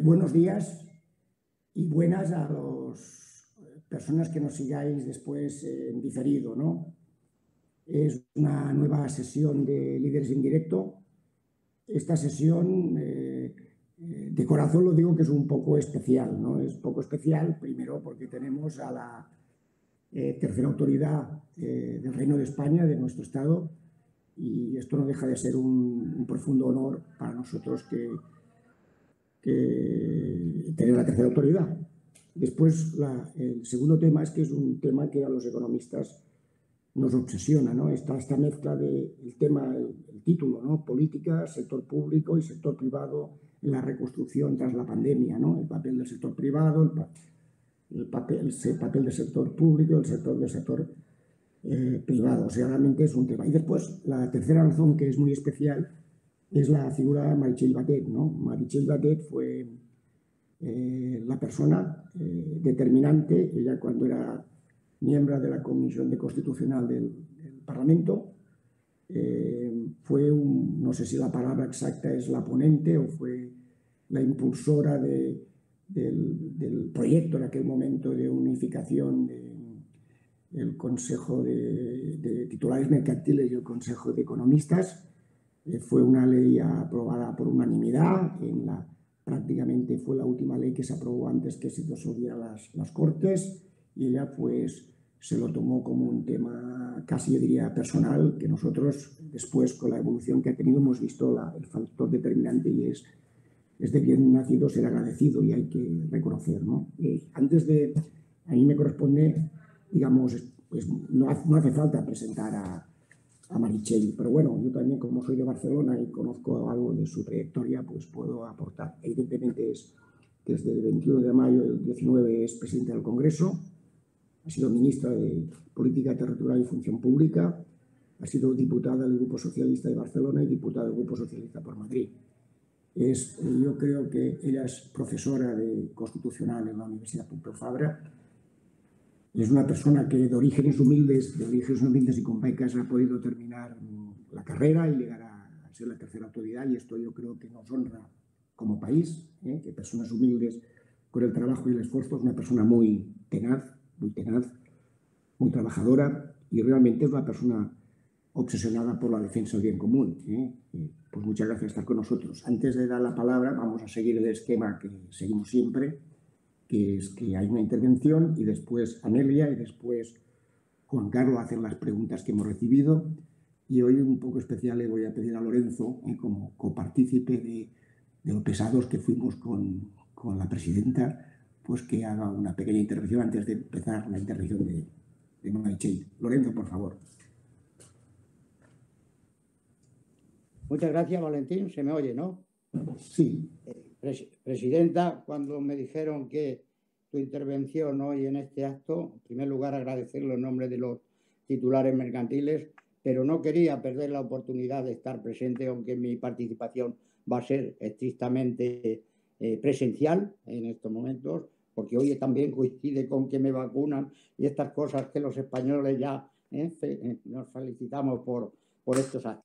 buenos días y buenas a las personas que nos sigáis después en diferido. ¿no? Es una nueva sesión de Líderes en Directo. Esta sesión, eh, de corazón lo digo que es un poco especial. ¿no? Es poco especial, primero, porque tenemos a la eh, tercera autoridad eh, del Reino de España, de nuestro Estado, y esto no deja de ser un profundo honor para nosotros que eh, tener la tercera autoridad. Después, el segundo tema es que es un tema que a los economistas nos obsesiona, ¿no? Está esta mezcla del tema, el, título, ¿no? Política, sector público y sector privado en la reconstrucción tras la pandemia, ¿no? El papel del sector privado, el, papel, el papel del sector público, el sector del sector eh, privado. O sea, realmente es un tema. Y después, la tercera razón que es muy especial es la figura de Marichel Batet. ¿no? Marichel Batet fue eh, la persona eh, determinante, ella cuando era miembro de la Comisión de Constitucional del, Parlamento, eh, fue un, no sé si la palabra exacta es la ponente o fue la impulsora del, proyecto en aquel momento de unificación del Consejo de Titulares Mercantiles y el Consejo de Economistas eh, fue una ley aprobada por unanimidad, en la, prácticamente fue la última ley que se aprobó antes que se disolviera las, las Cortes y ella pues se lo tomó como un tema casi yo diría personal que nosotros después con la evolución que ha tenido hemos visto el factor determinante y es es de bien nacido ser agradecido y hay que reconocer eh, antes de a mí me corresponde digamos pues no, no hace falta presentar a, a Marichelli. Pero bueno, yo también como soy de Barcelona y conozco algo de su trayectoria, pues puedo aportar. Evidentemente es desde el 21 de mayo del 19 es presidente del Congreso, ha sido ministra de Política Territorial y Función Pública, ha sido diputada del Grupo Socialista de Barcelona y diputada del Grupo Socialista por Madrid. Es, yo creo que ella es profesora de constitucional en la Universidad Pompeu Fabra, es una persona que de orígenes humildes, de orígenes humildes y con becas ha podido terminar mm, la carrera y llegar a ser la tercera autoridad y esto yo creo que nos honra como país, ¿eh? que personas humildes con el trabajo y el esfuerzo es una persona muy tenaz, muy tenaz, muy trabajadora y realmente es una persona obsesionada por la defensa del bien común. ¿eh? Pues muchas gracias por estar con nosotros. Antes de dar la palabra, vamos a seguir el esquema que seguimos siempre que es que hay una intervención y después Amelia y después Juan Carlos hacen las preguntas que hemos recibido. Y hoy un poco especial le voy a pedir a Lorenzo, eh, como copartícipe de, los pesados que fuimos con, con, la presidenta, pues que haga una pequeña intervención antes de empezar la intervención de, de Lorenzo, por favor. Muchas gracias, Valentín. Se me oye, ¿no? Sí. Eh, presidenta, cuando me dijeron que tu intervención hoy en este acto, en primer lugar agradecerlo en nombre de los titulares mercantiles, pero no quería perder la oportunidad de estar presente, aunque mi participación va a ser estrictamente eh, presencial en estos momentos, porque hoy también coincide con que me vacunan y estas cosas que los españoles ya eh, eh, nos felicitamos por, por estos actos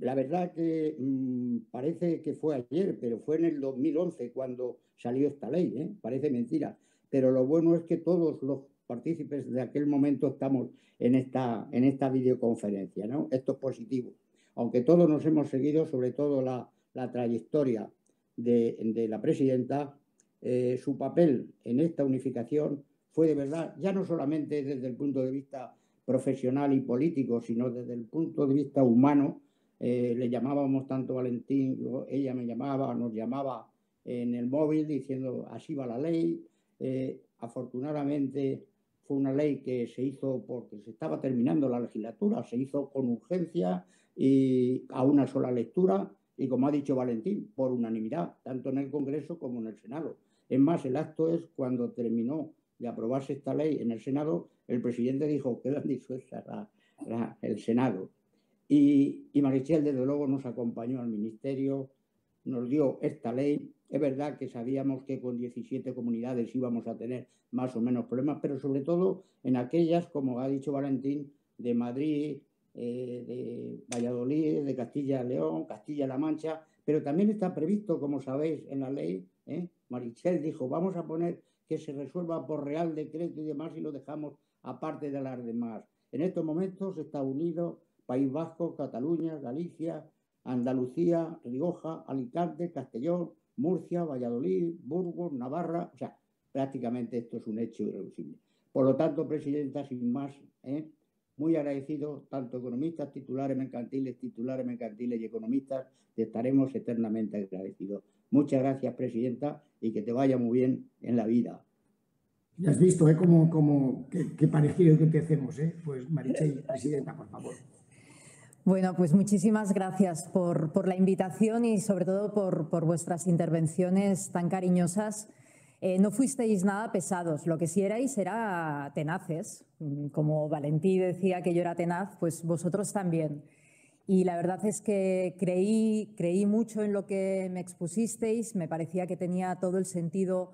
la verdad que mm, parece que fue ayer, pero fue en el 2011 cuando salió esta ley, ¿eh? parece mentira. Pero lo bueno es que todos los partícipes de aquel momento estamos en esta, en esta videoconferencia, ¿no? Esto es positivo. Aunque todos nos hemos seguido, sobre todo la, trayectoria de, la presidenta, eh, su papel en esta unificación fue de verdad, ya no solamente desde el punto de vista profesional y político, sino desde el punto de vista humano, eh, le llamábamos tanto Valentín, ella me llamaba, nos llamaba en el móvil diciendo así va la ley. Eh, afortunadamente fue una ley que se hizo porque se estaba terminando la legislatura, se hizo con urgencia y a una sola lectura y como ha dicho Valentín, por unanimidad, tanto en el Congreso como en el Senado. Es más, el acto es cuando terminó de aprobarse esta ley en el Senado, el presidente dijo, quedan disueltas el Senado. Y, Marichel, desde luego, nos acompañó al ministerio, nos dio esta ley. Es verdad que sabíamos que con 17 comunidades íbamos a tener más o menos problemas, pero sobre todo en aquellas, como ha dicho Valentín, de Madrid, eh, de Valladolid, de Castilla León, Castilla-La Mancha, pero también está previsto, como sabéis, en la ley. ¿eh? Marichel dijo, vamos a poner que se resuelva por real decreto y demás y lo dejamos aparte de las demás. En estos momentos está unido País Vasco, Cataluña, Galicia, Andalucía, Rioja, Alicante, Castellón, Murcia, Valladolid, Burgos, Navarra. O sea, prácticamente esto es un hecho irreducible. Por lo tanto, Presidenta, sin más, ¿eh? muy agradecido, tanto economistas, titulares mercantiles, titulares mercantiles y economistas, te estaremos eternamente agradecidos. Muchas gracias, Presidenta, y que te vaya muy bien en la vida. Ya has visto, ¿eh? Como, como, qué, parecido que te hacemos, ¿eh? Pues Marichel, Presidenta, por favor. Bueno, pues muchísimas gracias por, la invitación y sobre todo por, vuestras intervenciones tan cariñosas. Eh, no fuisteis nada pesados, lo que sí erais era tenaces. Mm, como Valentí decía que yo era tenaz, pues vosotros también. Y la verdad es que creí, creí mucho en lo que me expusisteis, me parecía que tenía todo el sentido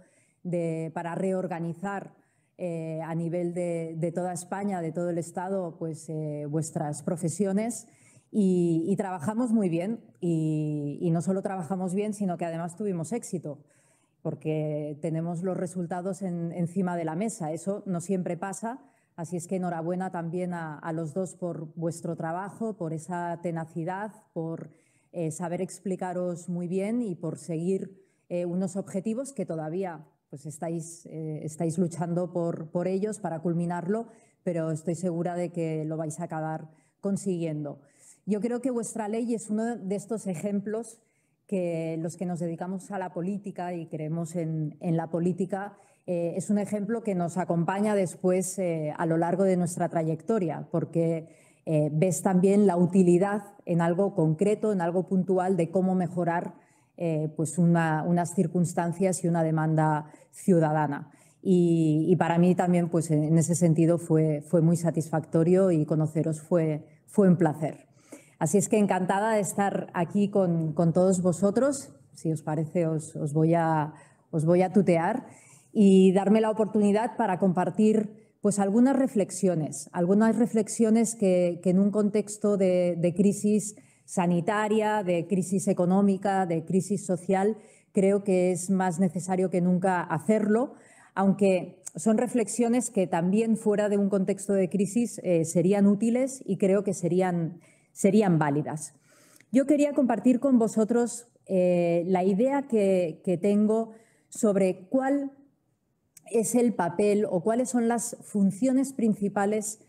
para reorganizar eh, a nivel de, toda España, de todo el Estado, pues eh, vuestras profesiones y, trabajamos muy bien. Y, no solo trabajamos bien, sino que además tuvimos éxito porque tenemos los resultados encima de la mesa. Eso no siempre pasa, así es que enhorabuena también a, los dos por vuestro trabajo, por esa tenacidad, por eh, saber explicaros muy bien y por seguir unos objetivos que todavía pues estáis, eh, luchando por, ellos para culminarlo, pero estoy segura de que lo vais a acabar consiguiendo. Yo creo que vuestra ley es uno de estos ejemplos que los que nos dedicamos a la política y creemos en, la política eh, es un ejemplo que nos acompaña después eh, a lo largo de nuestra trayectoria, porque ves también la utilidad en algo concreto, en algo puntual de cómo mejorar eh, pues unas circunstancias y una demanda ciudadana. Y, para mí también, pues en ese sentido, fue, fue muy satisfactorio y conoceros fue, fue un placer. Así es que encantada de estar aquí con, todos vosotros. Si os parece, os, voy a, os voy a tutear y darme la oportunidad para compartir pues algunas reflexiones, algunas reflexiones que, en un contexto de crisis sanitaria, de crisis económica, de crisis social, creo que es más necesario que nunca hacerlo, aunque son reflexiones que también fuera de un contexto de crisis eh, serían útiles y creo que serían, serían válidas. Yo quería compartir con vosotros eh, la idea que, que tengo sobre cuál es el papel o cuáles son las funciones principales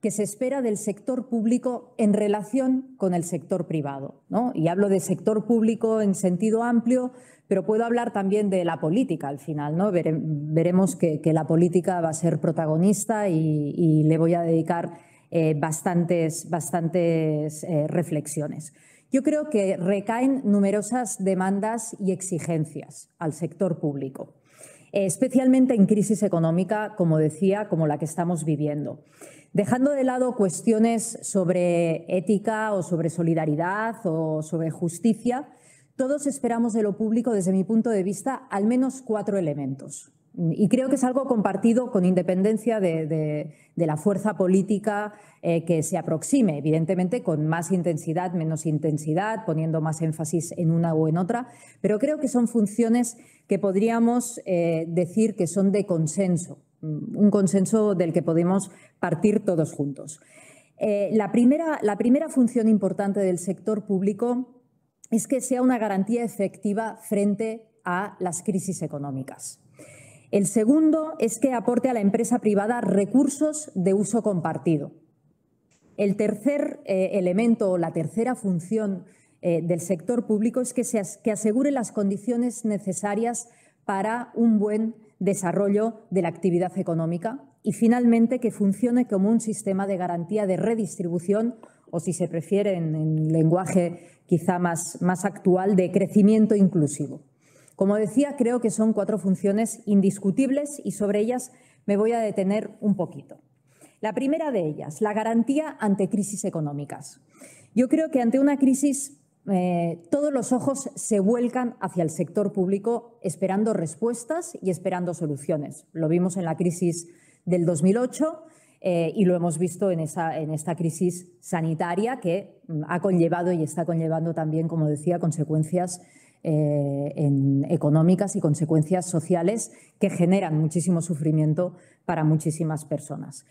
que se espera del sector público en relación con el sector privado. ¿no? Y hablo de sector público en sentido amplio, pero puedo hablar también de la política al final. ¿no? veremos que, la política va a ser protagonista y, le voy a dedicar eh, bastantes, bastantes eh, reflexiones. Yo creo que recaen numerosas demandas y exigencias al sector público, eh, especialmente en crisis económica, como decía, como la que estamos viviendo dejando de lado cuestiones sobre ética o sobre solidaridad o sobre justicia, todos esperamos de lo público, desde mi punto de vista, al menos cuatro elementos. Y creo que es algo compartido con independencia de, la fuerza política eh, que se aproxime, evidentemente con más intensidad, menos intensidad, poniendo más énfasis en una o en otra, pero creo que son funciones que podríamos eh, decir que son de consenso, Mm, un consenso del que podemos partir todos juntos. Eh, la, primera, la primera función importante del sector público es que sea una garantía efectiva frente a las crisis económicas. El segundo es que aporte a la empresa privada recursos de uso compartido. El tercer eh, elemento o la tercera función eh, del sector público es que, que asegure las condiciones necesarias para un buen desarrollo de la actividad económica y, finalmente, que funcione como un sistema de garantía de redistribución o, si se prefiere, en, lenguaje quizá más, más actual, de crecimiento inclusivo. Como decía, creo que son cuatro funciones indiscutibles y sobre ellas me voy a detener un poquito. La primera de ellas, la garantía ante crisis económicas. Yo creo que ante una crisis eh, todos los ojos se vuelcan hacia el sector público esperando respuestas y esperando soluciones. Lo vimos en la crisis del 2008 eh, y lo hemos visto en, esta crisis sanitaria que mm, ha conllevado y está conllevando también, como decía, consecuencias eh, económicas y consecuencias sociales que generan muchísimo sufrimiento para muchísimas personas.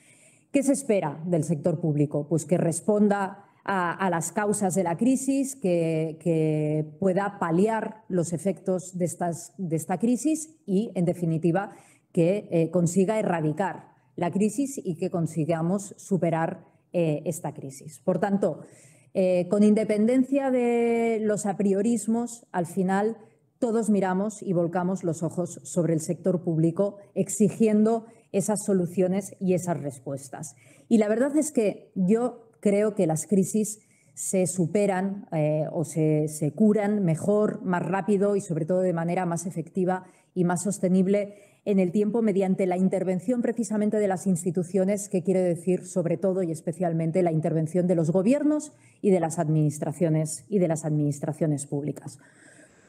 ¿Qué se espera del sector público? Pues que responda a, las causas de la crisis, que, pueda paliar los efectos de, esta crisis y, en definitiva, que eh, consiga erradicar la crisis y que consigamos superar eh, esta crisis. Por tanto, eh, con independencia de los apriorismos, al final todos miramos y volcamos los ojos sobre el sector público exigiendo esas soluciones y esas respuestas. Y la verdad es que yo creo que las crisis se superan eh, o se, curan mejor, más rápido y sobre todo de manera más efectiva y más sostenible en el tiempo mediante la intervención precisamente de las instituciones, que quiere decir sobre todo y especialmente la intervención de los gobiernos y de las administraciones y de las administraciones públicas.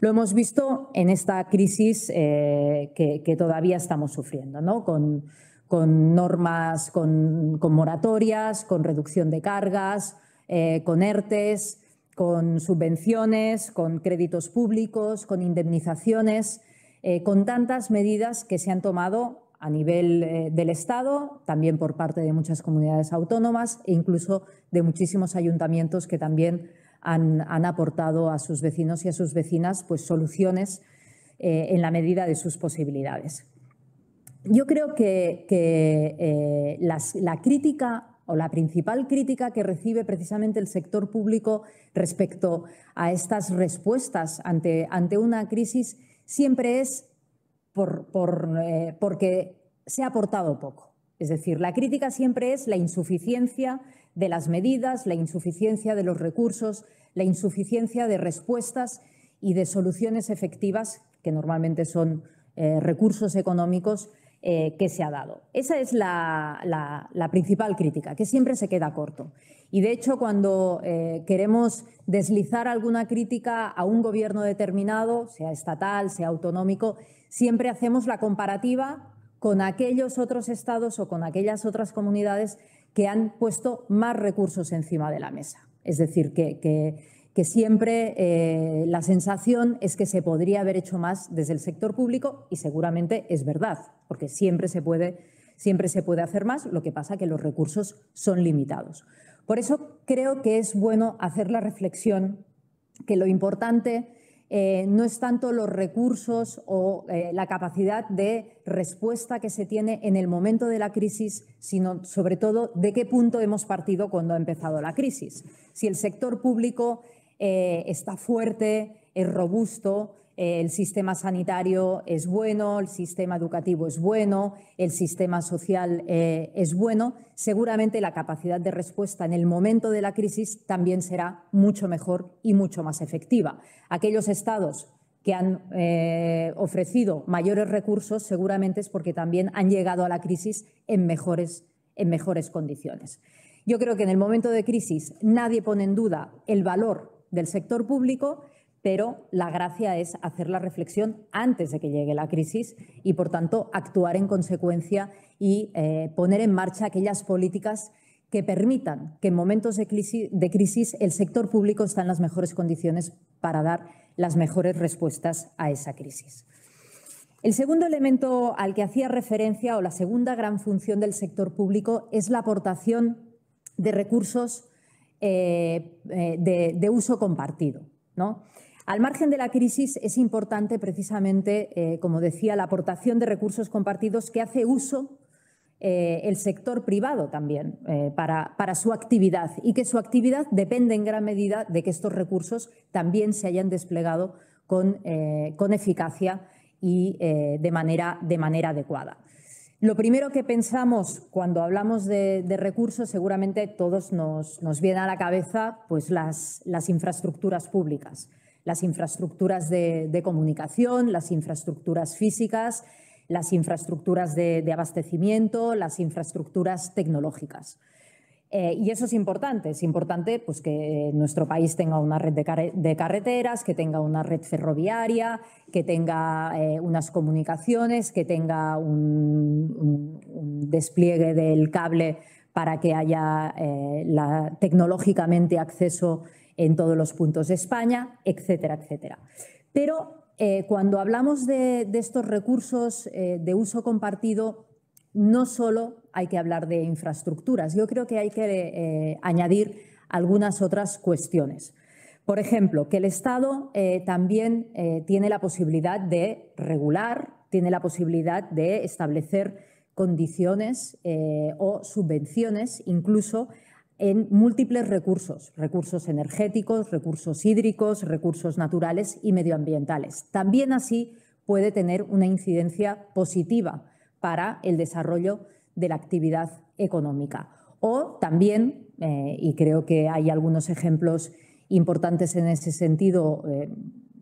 Lo hemos visto en esta crisis eh, que, todavía estamos sufriendo, ¿no? con normas, con, moratorias, con reducción de cargas, eh, con ERTES, con subvenciones, con créditos públicos, con indemnizaciones, eh, con tantas medidas que se han tomado a nivel eh, del Estado, también por parte de muchas comunidades autónomas e incluso de muchísimos ayuntamientos que también han, aportado a sus vecinos y a sus vecinas pues, soluciones en la medida de sus posibilidades yo creo que, eh, la crítica o la principal crítica que recibe precisamente el sector público respecto a estas respuestas ante, una crisis siempre es eh, porque se ha aportado poco. Es decir, la crítica siempre es la insuficiencia de las medidas, la insuficiencia de los recursos, la insuficiencia de respuestas y de soluciones efectivas, que normalmente son eh, recursos económicos, eh, que se ha dado. Esa es la, principal crítica, que siempre se queda corto. Y de hecho, cuando eh, queremos deslizar alguna crítica a un gobierno determinado, sea estatal, sea autonómico, siempre hacemos la comparativa con aquellos otros estados o con aquellas otras comunidades que han puesto más recursos encima de la mesa. Es decir, que que siempre eh, la sensación es que se podría haber hecho más desde el sector público y seguramente es verdad, porque siempre se puede, siempre se puede hacer más, lo que pasa que los recursos son limitados. Por eso creo que es bueno hacer la reflexión que lo importante eh, no es tanto los recursos o eh, la capacidad de respuesta que se tiene en el momento de la crisis, sino sobre todo de qué punto hemos partido cuando ha empezado la crisis. Si el sector público eh, está fuerte, es robusto, eh, el sistema sanitario es bueno, el sistema educativo es bueno, el sistema social eh, es bueno, seguramente la capacidad de respuesta en el momento de la crisis también será mucho mejor y mucho más efectiva. Aquellos estados que han ofrecido mayores recursos seguramente es porque también han llegado a la crisis en mejores condiciones. Yo creo que en el momento de crisis nadie pone en duda el valor del sector público, pero la gracia es hacer la reflexión antes de que llegue la crisis y, por tanto, actuar en consecuencia y eh, poner en marcha aquellas políticas que permitan que en momentos de crisis, de crisis el sector público está en las mejores condiciones para dar las mejores respuestas a esa crisis. El segundo elemento al que hacía referencia o la segunda gran función del sector público es la aportación de recursos eh, eh, de, uso compartido. ¿no? Al margen de la crisis es importante precisamente, eh, como decía, la aportación de recursos compartidos que hace uso el sector privado también para, su actividad y que su actividad depende en gran medida de que estos recursos también se hayan desplegado con, eficacia y de manera adecuada. Lo primero que pensamos cuando hablamos de, recursos, seguramente todos nos, vienen viene a la cabeza pues las, infraestructuras públicas, las infraestructuras de, comunicación, las infraestructuras físicas, las infraestructuras de abastecimiento, las infraestructuras tecnológicas. Eh, y eso es importante, es importante pues, que eh, nuestro país tenga una red de, carreteras, que tenga una red ferroviaria, que tenga eh, unas comunicaciones, que tenga un, despliegue del cable para que haya la, tecnológicamente acceso en todos los puntos de España, etcétera, etcétera. Pero cuando hablamos de estos recursos de uso compartido, no solo hay que hablar de infraestructuras. Yo creo que hay que eh, añadir algunas otras cuestiones. Por ejemplo, que el Estado eh, también eh, tiene la posibilidad de regular, tiene la posibilidad de establecer condiciones o subvenciones, incluso en múltiples recursos, recursos energéticos, recursos hídricos, recursos naturales y medioambientales. También así puede tener una incidencia positiva para el desarrollo de la actividad económica. O también, eh, y creo que hay algunos ejemplos importantes en ese sentido eh,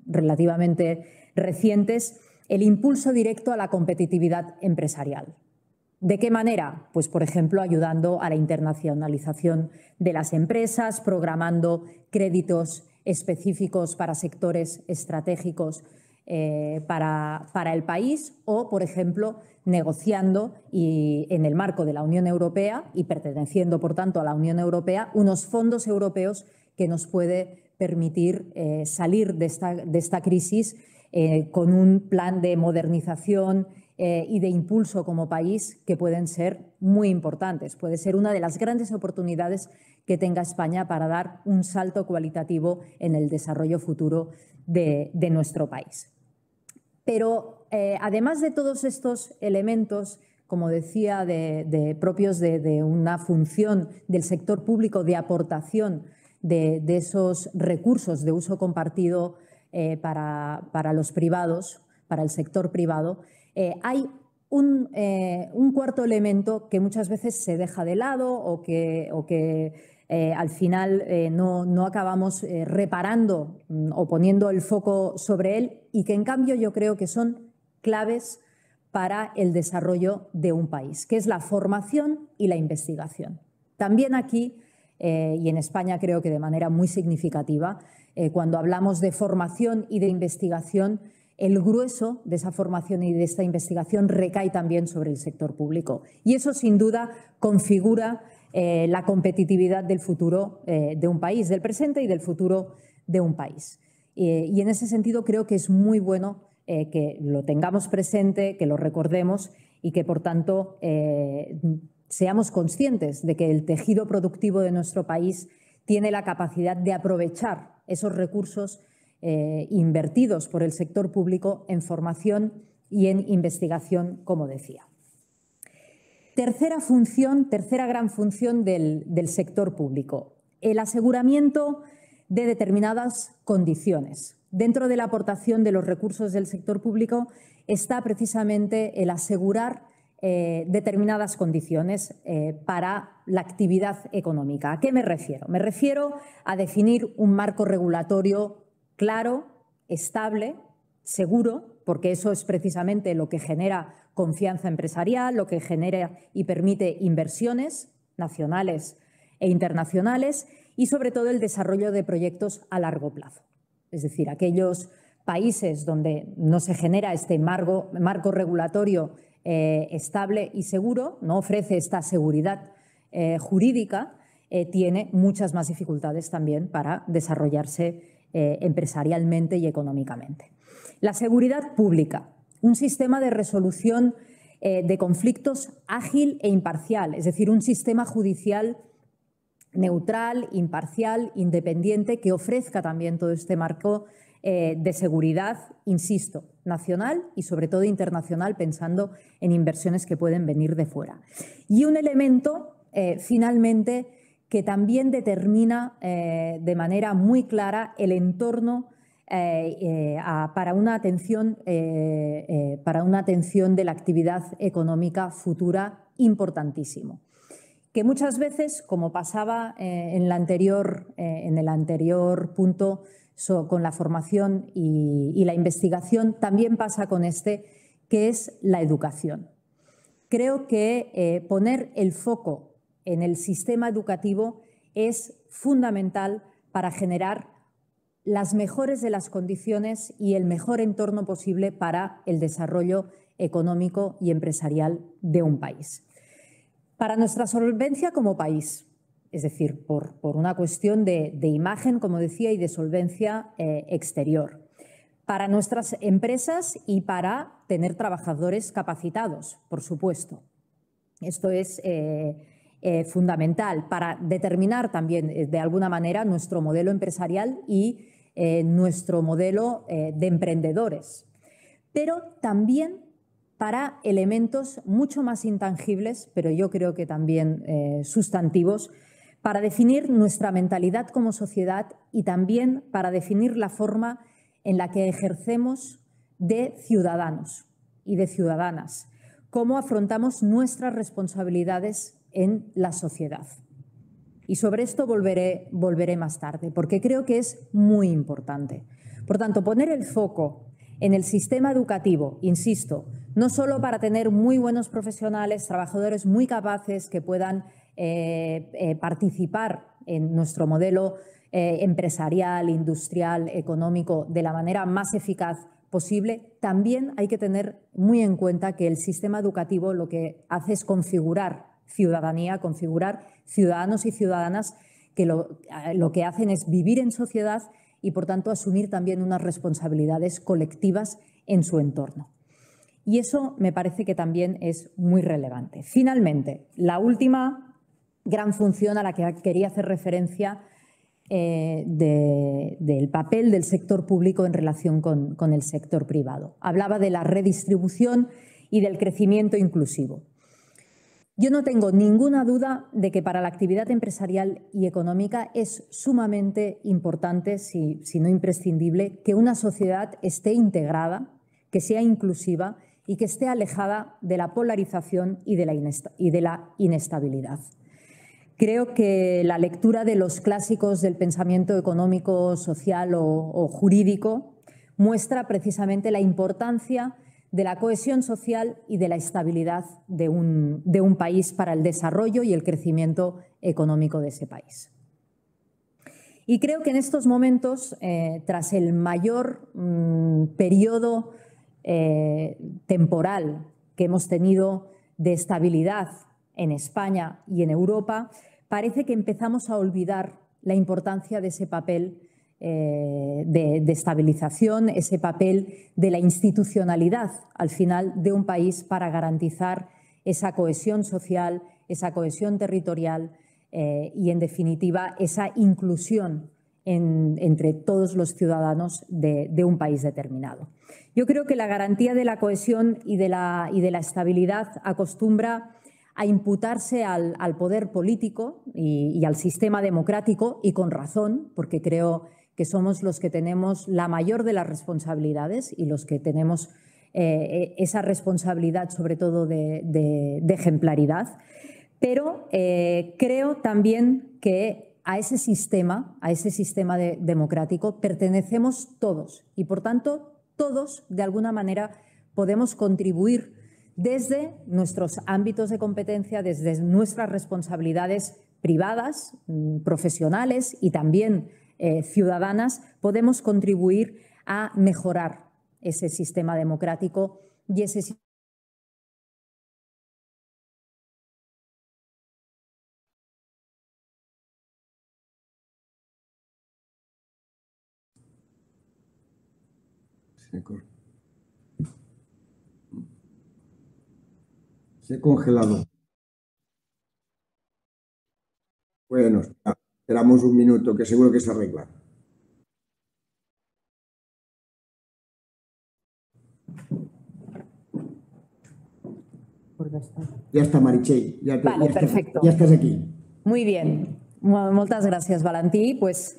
relativamente recientes, el impulso directo a la competitividad empresarial. ¿De qué manera? Pues, por ejemplo, ayudando a la internacionalización de las empresas, programando créditos específicos para sectores estratégicos eh, para, el país o, por ejemplo, negociando y, en el marco de la Unión Europea y perteneciendo, por tanto, a la Unión Europea, unos fondos europeos que nos puede permitir eh, salir de esta, crisis eh, con un plan de modernización y de impulso como país que pueden ser muy importantes. Puede ser una de las grandes oportunidades que tenga España para dar un salto cualitativo en el desarrollo futuro de nuestro país. Pero eh, además de todos estos elementos, como decía, de, propios de, una función del sector público de aportación de, esos recursos de uso compartido eh, para, los privados, para el sector privado, eh, hay un, cuarto elemento que muchas veces se deja de lado o que, o que eh, al final eh, no, acabamos eh, reparando mm, o poniendo el foco sobre él y que en cambio yo creo que son claves para el desarrollo de un país, que es la formación y la investigación. También aquí, y en España creo que de manera muy significativa, cuando hablamos de formación y de investigación, el grueso de esa formación y de esta investigación recae también sobre el sector público. Y eso, sin duda, configura eh, la competitividad del futuro eh, de un país, del presente y del futuro de un país. y en ese sentido creo que es muy bueno eh, que lo tengamos presente, que lo recordemos y que, por tanto, seamos conscientes de que el tejido productivo de nuestro país tiene la capacidad de aprovechar esos recursos invertidos por el sector público en formación y en investigación, como decía. Tercera función, tercera gran función del, sector público, el aseguramiento de determinadas condiciones. Dentro de la aportación de los recursos del sector público está precisamente el asegurar eh, determinadas condiciones eh, para la actividad económica. ¿A qué me refiero? Me refiero a definir un marco regulatorio claro, estable, seguro, porque eso es precisamente lo que genera confianza empresarial, lo que genera y permite inversiones nacionales e internacionales y sobre todo el desarrollo de proyectos a largo plazo. Es decir, aquellos países donde no se genera este marco, marco regulatorio eh, estable y seguro, no ofrece esta seguridad eh, jurídica, eh, tiene muchas más dificultades también para desarrollarse empresarialmente y económicamente. La seguridad pública un sistema de resolución eh, de conflictos ágil e imparcial, es decir, un sistema judicial neutral, imparcial, independiente, que ofrezca también todo este marco eh, de seguridad, insisto, nacional y sobre todo internacional, pensando en inversiones que pueden venir de fuera. Y un elemento, eh, finalmente, que también determina de manera muy clara el entorno eh, eh, para, una atención, eh, para una atención de la actividad económica futura importantísimo que muchas veces, como pasaba en, la anterior, en, el anterior punto con la formación y, la investigación, también pasa con este, que es la educación. Creo que poner el foco en el sistema educativo es fundamental para generar las mejores de las condiciones y el mejor entorno posible para el desarrollo económico y empresarial de un país. Para nuestra solvencia como país, es decir, por, una cuestión de, imagen, como decía, y de solvencia eh, exterior. Para nuestras empresas y para tener trabajadores capacitados, por supuesto. Esto es eh, eh, fundamental para determinar también, de alguna manera, nuestro modelo empresarial y eh, nuestro modelo eh, de emprendedores, pero también para elementos mucho más intangibles, pero yo creo que también eh, sustantivos, para definir nuestra mentalidad como sociedad y también para definir la forma en la que ejercemos de ciudadanos y de ciudadanas, cómo afrontamos nuestras responsabilidades en la sociedad. Y sobre esto volveré, volveré más tarde, porque creo que es muy importante. Por tanto, poner el foco en el sistema educativo, insisto, no solo para tener muy buenos profesionales, trabajadores muy capaces que puedan eh, eh, participar en nuestro modelo eh, empresarial, industrial, económico de la manera más eficaz posible, también hay que tener muy en cuenta que el sistema educativo lo que hace es configurar ciudadanía, configurar ciudadanos y ciudadanas que lo, que hacen es vivir en sociedad y, por tanto, asumir también unas responsabilidades colectivas en su entorno. Y eso me parece que también es muy relevante. Finalmente, la última gran función a la que quería hacer referencia eh, del papel del sector público en relación con el sector privado. Hablaba de la redistribución y del crecimiento inclusivo. Yo no tengo ninguna duda de que para la actividad empresarial y económica es sumamente importante, si, no imprescindible, que una sociedad esté integrada, que sea inclusiva y que esté alejada de la polarización y de la, inestabilidad. Creo que la lectura de los clásicos del pensamiento económico, social o, o jurídico muestra precisamente la importancia de la cohesión social y de la estabilidad de un, país para el desarrollo y el crecimiento económico de ese país. Y creo que en estos momentos, eh, tras el mayor mm, periodo eh, temporal que hemos tenido de estabilidad en España y en Europa, parece que empezamos a olvidar la importancia de ese papel eh, de, estabilización, ese papel de la institucionalidad al final de un país para garantizar esa cohesión social, esa cohesión territorial eh, y, en definitiva, esa inclusión entre todos los ciudadanos de, un país determinado. Yo creo que la garantía de la cohesión y de la, y de la estabilidad acostumbra a imputarse al, poder político y, y, al sistema democrático, y con razón, porque creo que somos los que tenemos la mayor de las responsabilidades y los que tenemos eh, eh, esa responsabilidad sobre todo de, ejemplaridad. Pero eh, creo también que a ese sistema, a ese sistema democrático, pertenecemos todos y por tanto todos de alguna manera podemos contribuir desde nuestros ámbitos de competencia, desde nuestras responsabilidades privadas, mm, profesionales y también eh, ciudadanas podemos contribuir a mejorar ese sistema democrático y ese sistema Se congelado. Bueno, Esperamos un minuto, que seguro que se arregla. Ya está, Marichay, Ya, perfecto. Estás, ya estás aquí. Muy bien. Muchas gracias, Valentí. Pues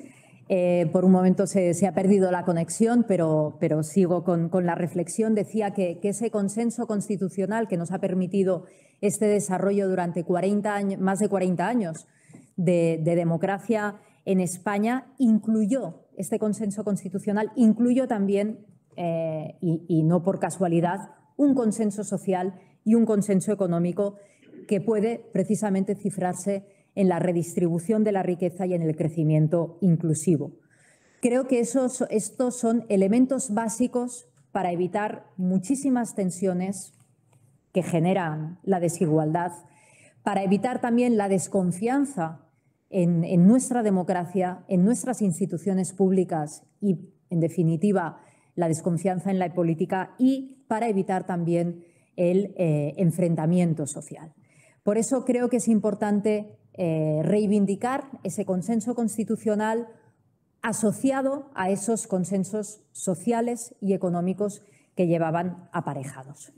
eh, por un momento se, ha perdido la conexión, pero, pero sigo con, la reflexión. Decía que, ese consenso constitucional que nos ha permitido este desarrollo durante 40 años, más de 40 años de, democracia en España incluyó, este consenso constitucional incluyó también, eh, y, no por casualidad, un consenso social y un consenso económico que puede precisamente cifrarse en la redistribución de la riqueza y en el crecimiento inclusivo. Creo que esos, estos son elementos básicos para evitar muchísimas tensiones que generan la desigualdad, para evitar también la desconfianza en, nuestra democracia, en nuestras instituciones públicas y, en definitiva, la desconfianza en la política y para evitar también el eh, enfrentamiento social. Por eso creo que es importante eh, reivindicar ese consenso constitucional asociado a esos consensos sociales y económicos que llevaban aparejados.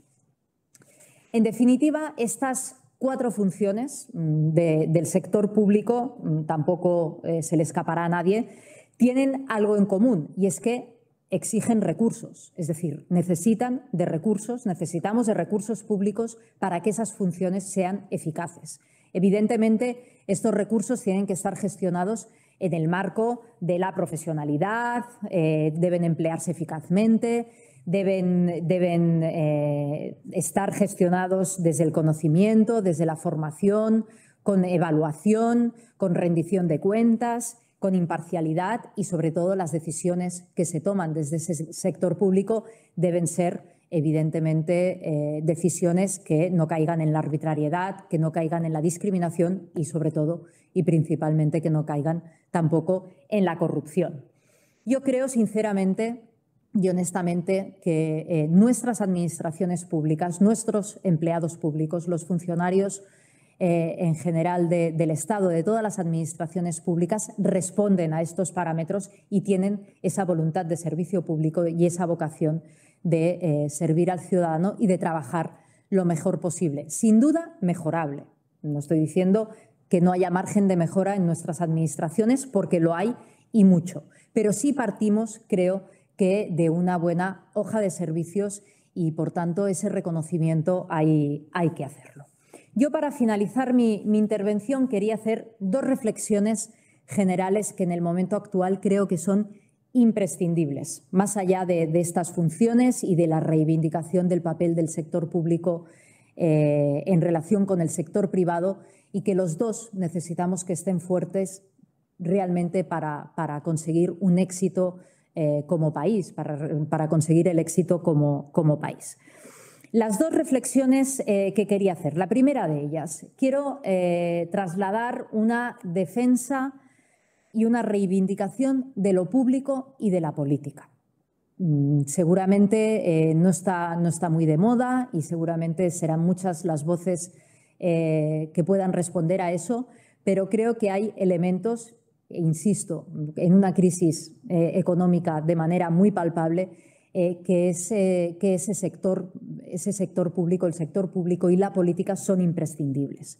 En definitiva, estas cuatro funciones mm, del sector público, mm, tampoco eh, se le escapará a nadie, tienen algo en común y es que exigen recursos, es decir, necesitan de recursos, necesitamos de recursos públicos para que esas funciones sean eficaces. Evidentemente, estos recursos tienen que estar gestionados en el marco de la profesionalidad, eh, deben emplearse eficazmente, deben, eh, estar gestionados desde el conocimiento, desde la formación, con evaluación, con rendición de cuentas, con imparcialidad y sobre todo las decisiones que se toman desde ese sector público deben ser evidentemente eh, decisiones que no caigan en la arbitrariedad, que no caigan en la discriminación y sobre todo y principalmente que no caigan tampoco en la corrupción. Yo creo sinceramente y honestamente que eh, nuestras administraciones públicas, nuestros empleados públicos, los funcionarios eh, en general del Estado, de todas las administraciones públicas, responden a estos parámetros y tienen esa voluntad de servicio público y esa vocación de eh, servir al ciudadano y de trabajar lo mejor posible. Sin duda, mejorable. No estoy diciendo que no haya margen de mejora en nuestras administraciones, porque lo hay y mucho. Pero sí partimos, creo, que de una buena hoja de servicios y, por tanto, ese reconocimiento hay, hay que hacerlo. Yo, para finalizar mi, intervención, quería hacer dos reflexiones generales que en el momento actual creo que son imprescindibles, más allá de, estas funciones y de la reivindicación del papel del sector público eh, en relación con el sector privado y que los dos necesitamos que estén fuertes realmente para, para conseguir un éxito eh, como país, para, para, conseguir el éxito como, como país. Las dos reflexiones eh, que quería hacer. La primera de ellas, quiero eh, trasladar una defensa y una reivindicación de lo público y de la política. Mm, seguramente no, está, no, está, muy de moda y seguramente serán muchas las voces que puedan responder a eso, pero creo que hay elementos insisto, en una crisis eh, económica de manera muy palpable, eh, que, ese, que ese, sector, ese sector público, el sector público y la política son imprescindibles.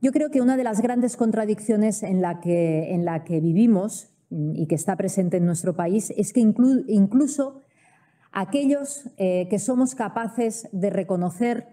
Yo creo que una de las grandes contradicciones en la que, en la que vivimos mm, y que está presente en nuestro país es que incluso aquellos eh, que somos capaces de reconocer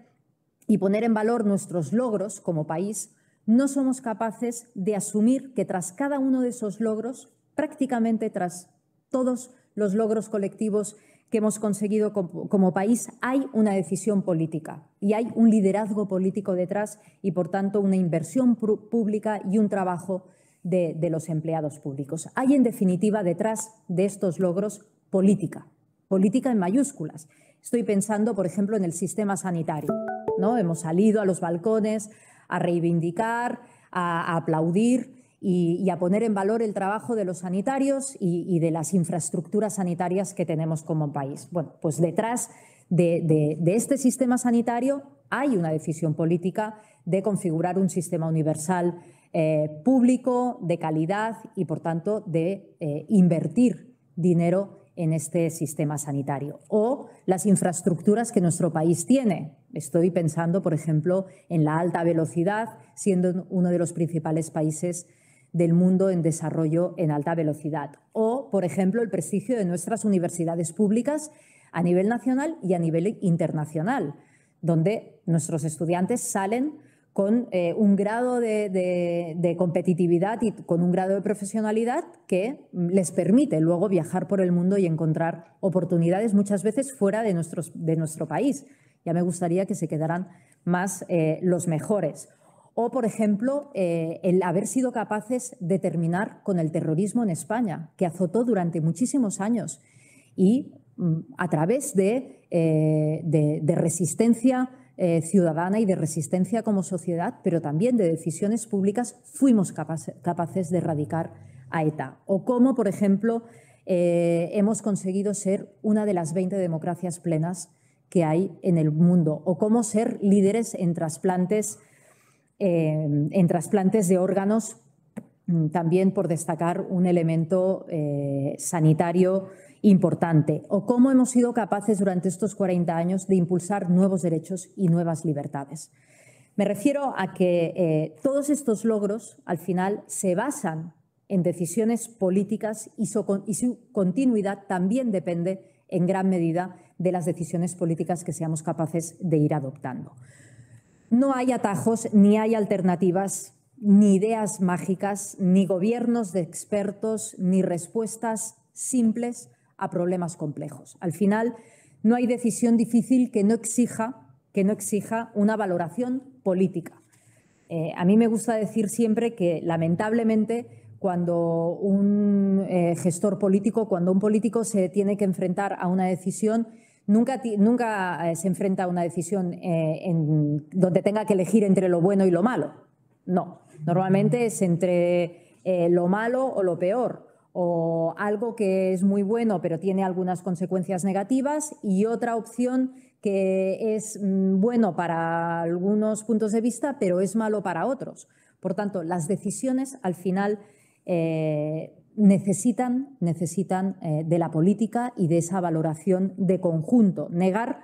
y poner en valor nuestros logros como país, no somos capaces de asumir que tras cada uno de esos logros, prácticamente tras todos los logros colectivos que hemos conseguido como, país, hay una decisión política y hay un liderazgo político detrás y, por tanto, una inversión pública y un trabajo de, de los empleados públicos. Hay, en definitiva, detrás de estos logros política, política en mayúsculas. Estoy pensando, por ejemplo, en el sistema sanitario. ¿no? Hemos salido a los balcones a reivindicar, a, aplaudir y, a poner en valor el trabajo de los sanitarios y, de las infraestructuras sanitarias que tenemos como país. Bueno, pues detrás de, este sistema sanitario hay una decisión política de configurar un sistema universal eh, público, de calidad y, por tanto, de eh, invertir dinero en este sistema sanitario o las infraestructuras que nuestro país tiene. Estoy pensando, por ejemplo, en la alta velocidad, siendo uno de los principales países del mundo en desarrollo en alta velocidad. O, por ejemplo, el prestigio de nuestras universidades públicas a nivel nacional y a nivel internacional, donde nuestros estudiantes salen con eh, un grado de, competitividad y con un grado de profesionalidad que les permite luego viajar por el mundo y encontrar oportunidades muchas veces fuera de, de nuestro país. Ya me gustaría que se quedaran más eh, los mejores. O, por ejemplo, eh, el haber sido capaces de terminar con el terrorismo en España, que azotó durante muchísimos años y mm, a través de, de resistencia eh, ciudadana y de resistencia como sociedad, pero también de decisiones públicas, fuimos capaces de erradicar a ETA. O cómo, por ejemplo, eh, hemos conseguido ser una de las 20 democracias plenas que hay en el mundo. O cómo ser líderes en trasplantes, eh, en trasplantes de órganos, mm, también por destacar un elemento sanitario importante o cómo hemos sido capaces durante estos 40 años de impulsar nuevos derechos y nuevas libertades. Me refiero a que eh, todos estos logros al final se basan en decisiones políticas y su continuidad también depende en gran medida de las decisiones políticas que seamos capaces de ir adoptando. No hay atajos ni hay alternativas ni ideas mágicas, ni gobiernos de expertos, ni respuestas simples a problemas complejos. Al final, no hay decisión difícil que no exija, que no exija una valoración política. Eh, a mí me gusta decir siempre que, lamentablemente, cuando un eh, gestor político, cuando un político se tiene que enfrentar a una decisión, nunca, nunca eh, se enfrenta a una decisión en, donde tenga que elegir entre lo bueno y lo malo. No, normalmente es entre lo malo o lo peor o algo que es muy bueno pero tiene algunas consecuencias negativas y otra opción que es mm, bueno para algunos puntos de vista pero es malo para otros. Por tanto, las decisiones al final eh, necesitan, necesitan eh, de la política y de esa valoración de conjunto. Negar,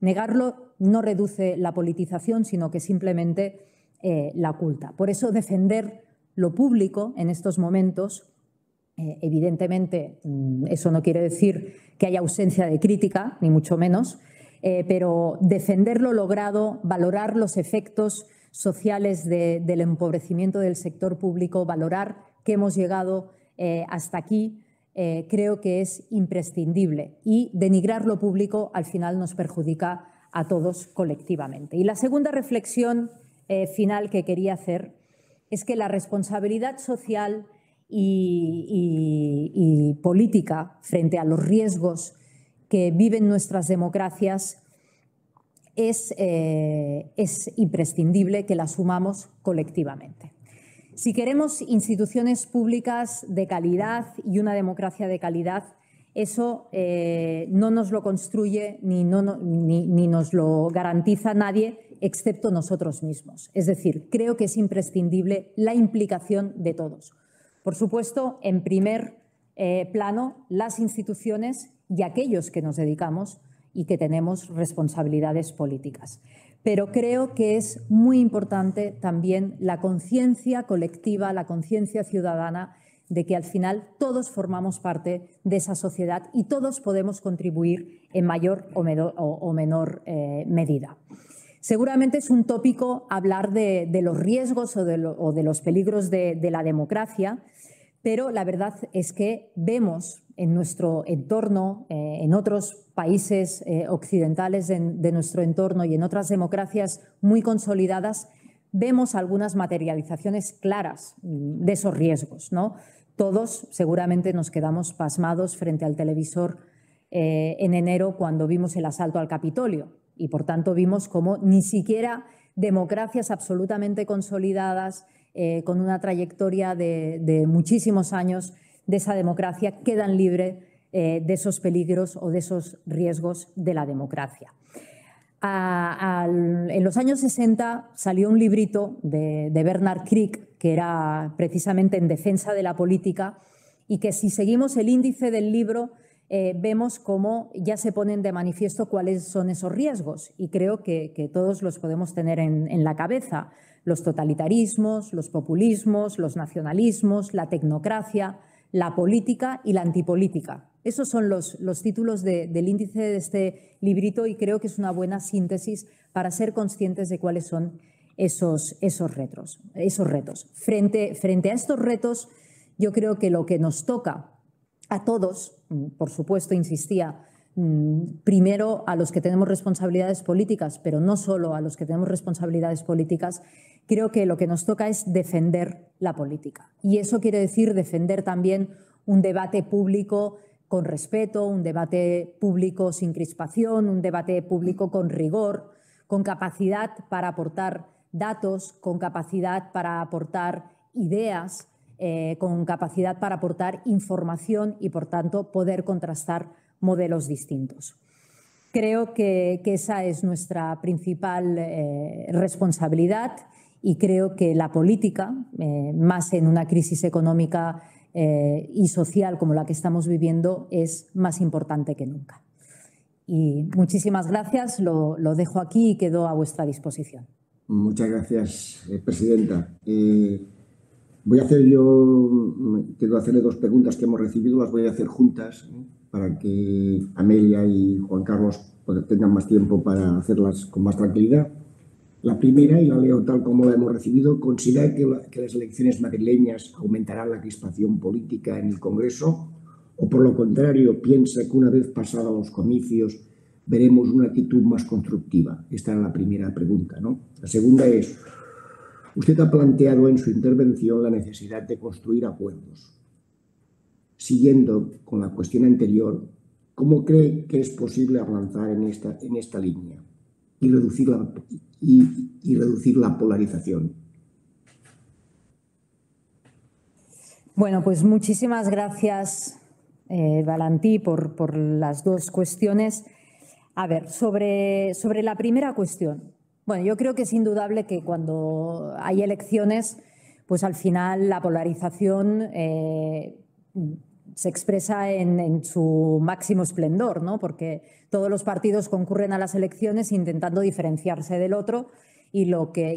negarlo no reduce la politización, sino que simplemente eh, la oculta. Por eso defender lo público en estos momentos eh, evidentemente, mm, eso no quiere decir que haya ausencia de crítica, ni mucho menos, eh, pero defender lo logrado, valorar los efectos sociales del empobrecimiento del sector público, valorar que hemos llegado eh, hasta aquí, creo que es imprescindible. Y denigrar lo público al final nos perjudica a todos colectivamente. Y la segunda reflexión final que quería hacer es que la responsabilidad social y, política frente a los riesgos que viven nuestras democracias, es, eh, imprescindible que la sumamos colectivamente. Si queremos instituciones públicas de calidad y una democracia de calidad, eso eh, no nos lo construye ni nos lo garantiza nadie, excepto nosotros mismos. Es decir, creo que es imprescindible la implicación de todos. Por supuesto, en primer eh, plano, las instituciones y aquellos que nos dedicamos y que tenemos responsabilidades políticas. Pero creo que es muy importante también la conciencia colectiva, la conciencia ciudadana de que al final todos formamos parte de esa sociedad y todos podemos contribuir en mayor o, menor, eh, medida. Seguramente es un tópico hablar de, los riesgos o de, los peligros de, la democracia, pero la verdad es que vemos en nuestro entorno, eh, en otros países eh, occidentales de nuestro entorno y en otras democracias muy consolidadas, vemos algunas materializaciones claras mm, de esos riesgos. ¿no? Todos seguramente nos quedamos pasmados frente al televisor eh, en enero cuando vimos el asalto al Capitolio y por tanto vimos cómo ni siquiera democracias absolutamente consolidadas, eh, con una trayectoria de, muchísimos años de esa democracia, quedan libres eh, de esos peligros o de esos riesgos de la democracia. en los años 60 salió un librito de, Bernard Crick, que era precisamente en defensa de la política, y que si seguimos el índice del libro eh, vemos cómo ya se ponen de manifiesto cuáles son esos riesgos y creo que, todos los podemos tener en, la cabeza. Los totalitarismos, los populismos, los nacionalismos, la tecnocracia, la política y la antipolítica. Esos son los, los títulos del índice de este librito y creo que es una buena síntesis para ser conscientes de cuáles son esos, esos, retos, esos retos. Frente, frente a estos retos, yo creo que lo que nos toca a todos, mm, por supuesto, insistía, mm, primero a los que tenemos responsabilidades políticas, pero no solo a los que tenemos responsabilidades políticas, creo que lo que nos toca es defender la política. Y eso quiere decir defender también un debate público con respeto, un debate público sin crispación, un debate público con rigor, con capacidad para aportar datos, con capacidad para aportar ideas eh, con capacidad para aportar información y, por tanto, poder contrastar modelos distintos. Creo que, esa es nuestra principal eh, responsabilidad y creo que la política, eh, más en una crisis económica y social como la que estamos viviendo, es más importante que nunca. Y muchísimas gracias, lo dejo aquí y quedo a vuestra disposición. Muchas gracias, Presidenta. Voy a hacer yo, tengo quiero hacerle dos preguntas que hemos recibido, las voy a hacer juntas ¿eh? para que Amelia y Juan Carlos pues, tengan más tiempo para hacerlas con más tranquilidad. La primera, y la leo tal como la hemos recibido, ¿considera que, las elecciones madrileñas aumentarán la crispación política en el Congreso? ¿O por lo contrario, piensa que una vez pasados los comicios veremos una actitud más constructiva? Esta era la primera pregunta. ¿no? La segunda es, Usted ha planteado en su intervención la necesidad de construir acuerdos. Siguiendo con la cuestión anterior, ¿cómo cree que es posible avanzar en esta, en esta línea y reducir la, y, reducir la polarización? Bueno, pues muchísimas gracias, eh, Valantí, por, por, las dos cuestiones. A ver, sobre, sobre la primera cuestión, bueno, yo creo que es indudable que cuando hay elecciones, pues al final la polarización eh, se expresa en, su máximo esplendor, ¿no? Porque todos los partidos concurren a las elecciones intentando diferenciarse del otro y lo que,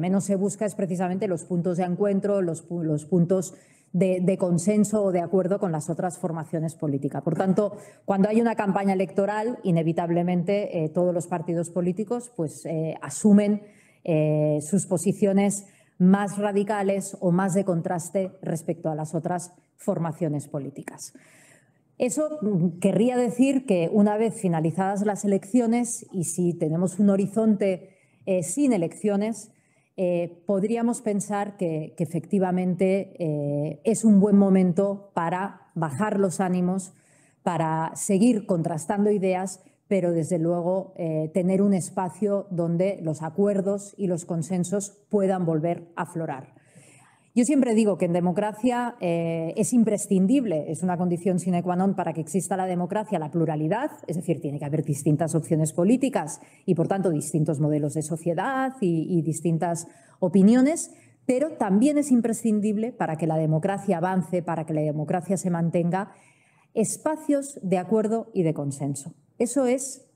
menos se busca es precisamente los puntos de encuentro, los puntos de, consenso o de acuerdo con las otras formaciones políticas. Por tanto, cuando hay una campaña electoral, inevitablemente eh, todos los partidos políticos pues, eh, asumen eh, sus posiciones más radicales o más de contraste respecto a las otras formaciones políticas. Eso mm, querría decir que una vez finalizadas las elecciones y si tenemos un horizonte sin elecciones, eh, podríamos pensar que, efectivamente eh, es un buen momento para bajar los ánimos, para seguir contrastando ideas, pero desde luego eh, tener un espacio donde los acuerdos y los consensos puedan volver a aflorar. Yo siempre digo que en democracia eh, es imprescindible, es una condición sine qua non para que exista la democracia, la pluralidad, es decir, tiene que haber distintas opciones políticas y, por tanto, distintos modelos de sociedad y, distintas opiniones, pero también es imprescindible para que la democracia avance, para que la democracia se mantenga, espacios de acuerdo y de consenso. Eso es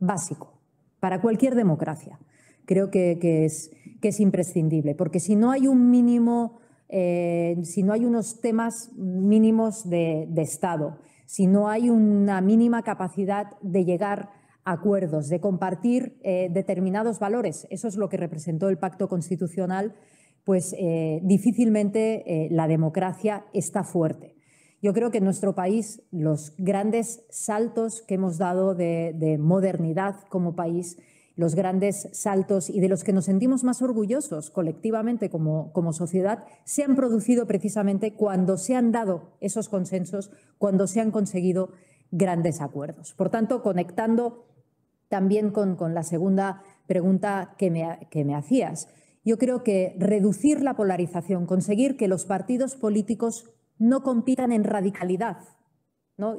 básico para cualquier democracia. Creo que es imprescindible, porque si no hay un mínimo eh, si no hay unos temas mínimos de, Estado, si no hay una mínima capacidad de llegar a acuerdos, de compartir eh, determinados valores. Eso es lo que representó el pacto constitucional, pues eh, difícilmente la democracia está fuerte. Yo creo que en nuestro país los grandes saltos que hemos dado de modernidad como país los grandes saltos y de los que nos sentimos más orgullosos colectivamente como, sociedad, se han producido precisamente cuando se han dado esos consensos, cuando se han conseguido grandes acuerdos. Por tanto, conectando también con, la segunda pregunta que me, que me hacías, yo creo que reducir la polarización, conseguir que los partidos políticos no compitan en radicalidad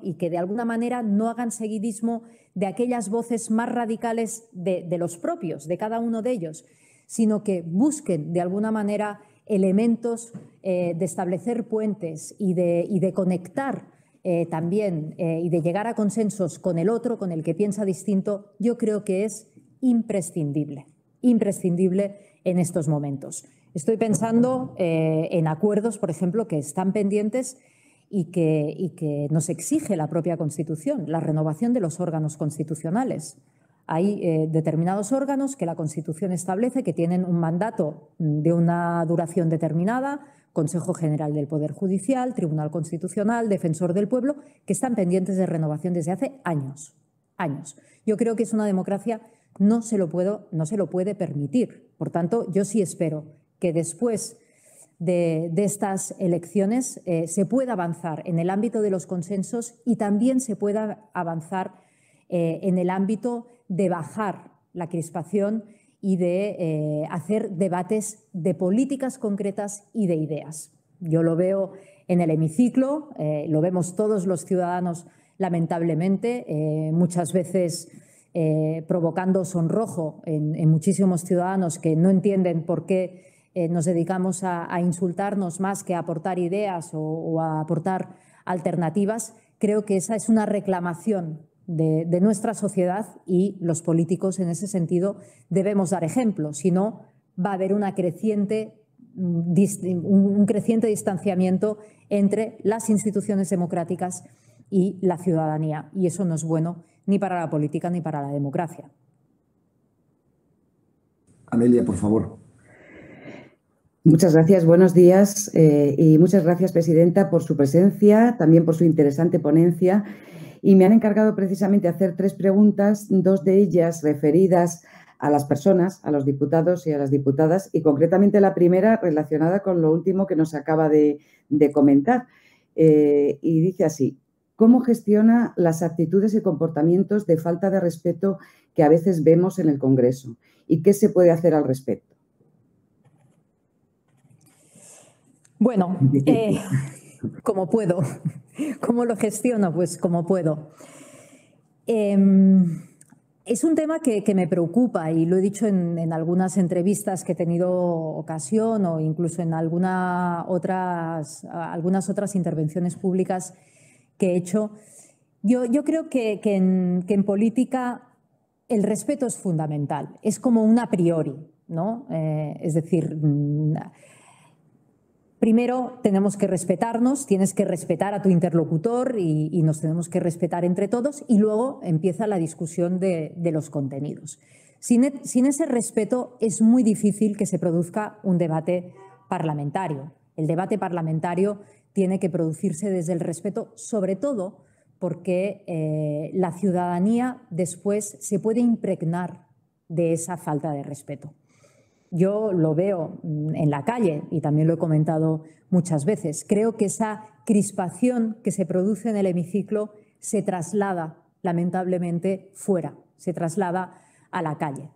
y que de alguna manera no hagan seguidismo de aquellas voces más radicales de, los propios, de cada uno de ellos, sino que busquen de alguna manera elementos eh, de establecer puentes y de, conectar eh, también eh, y de llegar a consensos con el otro, con el que piensa distinto, yo creo que es imprescindible, imprescindible en estos momentos. Estoy pensando en acuerdos, por ejemplo, que están pendientes y que, que nos exige la propia Constitución, la renovación de los órganos constitucionales. Hay eh, determinados órganos que la Constitución establece que tienen un mandato mm, de una duración determinada, Consejo General del Poder Judicial, Tribunal Constitucional, Defensor del Pueblo, que están pendientes de renovación desde hace años. Años. Yo creo que es una democracia, no se lo, puedo, no se lo puede permitir. Por tanto, yo sí espero que después de, estas elecciones eh, se pueda avanzar en el ámbito de los consensos y también se pueda avanzar eh, en el ámbito de bajar la crispación y de eh, hacer debates de políticas concretas y de ideas. Yo lo veo en el hemiciclo, lo vemos todos los ciudadanos, lamentablemente, muchas veces provocando sonrojo en, muchísimos ciudadanos que no entienden por qué eh, nos dedicamos a, insultarnos más que a aportar ideas o, a aportar alternativas, creo que esa es una reclamación de, nuestra sociedad y los políticos en ese sentido debemos dar ejemplo, si no va a haber una mm, un creciente distanciamiento entre las instituciones democráticas y la ciudadanía. Y eso no es bueno ni para la política ni para la democracia. Amelia, por favor. Muchas gracias, buenos días eh, y muchas gracias, Presidenta, por su presencia, también por su interesante ponencia. Y me han encargado precisamente hacer tres preguntas, dos de ellas referidas a las personas, a los diputados y a las diputadas, y concretamente la primera relacionada con lo último que nos acaba de, comentar. Eh, y dice así, ¿cómo gestiona las actitudes y comportamientos de falta de respeto que a veces vemos en el Congreso? ¿Y qué se puede hacer al respecto? Bueno, eh, como puedo. ¿Cómo lo gestiono? Pues como puedo. Em, es un tema que, me preocupa y lo he dicho en, algunas entrevistas que he tenido ocasión o incluso en algunas otras intervenciones públicas que he hecho. Yo, creo que, en, política el respeto es fundamental, es como un a priori, ¿no? Eh, es decir, mm, Primero, tenemos que respetarnos, tienes que respetar a tu interlocutor y, nos tenemos que respetar entre todos y luego empieza la discusión de, los contenidos. E, sin, ese respeto es muy difícil que se produzca un debate parlamentario. El debate parlamentario tiene que producirse desde el respeto, sobre todo porque eh, la ciudadanía después se puede impregnar de esa falta de respeto yo lo veo mm, en la calle y también lo he comentado muchas veces. Creo que esa crispación que se produce en el hemiciclo se traslada, lamentablemente, fuera, se traslada a la calle.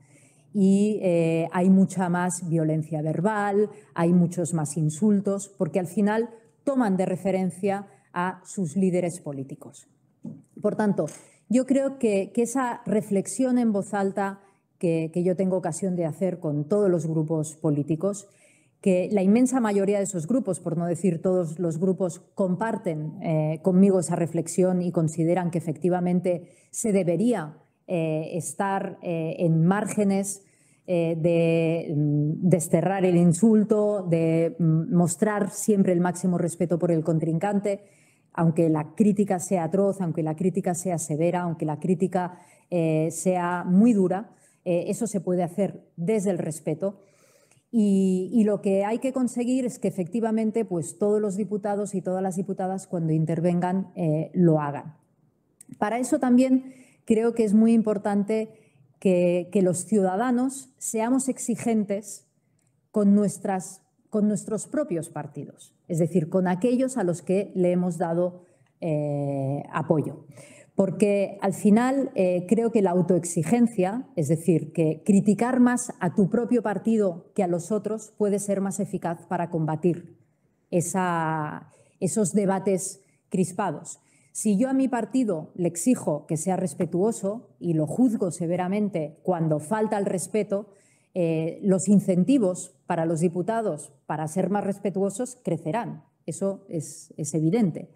Y eh, hay mucha más violencia verbal, hay muchos más insultos, porque al final toman de referencia a sus líderes políticos. Por tanto, yo creo que esa reflexión en voz alta, que, yo tengo ocasión de hacer con todos los grupos políticos, que la inmensa mayoría de esos grupos, por no decir todos los grupos, comparten eh, conmigo esa reflexión y consideran que efectivamente se debería eh, estar eh, en márgenes de mm, desterrar el insulto, de mm, mostrar siempre el máximo respeto por el contrincante, aunque la crítica sea atroz, aunque la crítica sea severa, aunque la crítica sea muy dura. Eh, eso se puede hacer desde el respeto. Y, lo que hay que conseguir es que efectivamente pues, todos los diputados y todas las diputadas cuando intervengan eh, lo hagan. Para eso también creo que es muy importante que, los ciudadanos seamos exigentes con, nuestras, con, nuestros propios partidos, es decir, con aquellos a los que le hemos dado eh, apoyo porque al final eh, creo que la autoexigencia, es decir, que criticar más a tu propio partido que a los otros puede ser más eficaz para combatir esos debates crispados. Si yo a mi partido le exijo que sea respetuoso y lo juzgo severamente cuando falta el respeto, eh, los incentivos para los diputados para ser más respetuosos crecerán. Eso es evidente.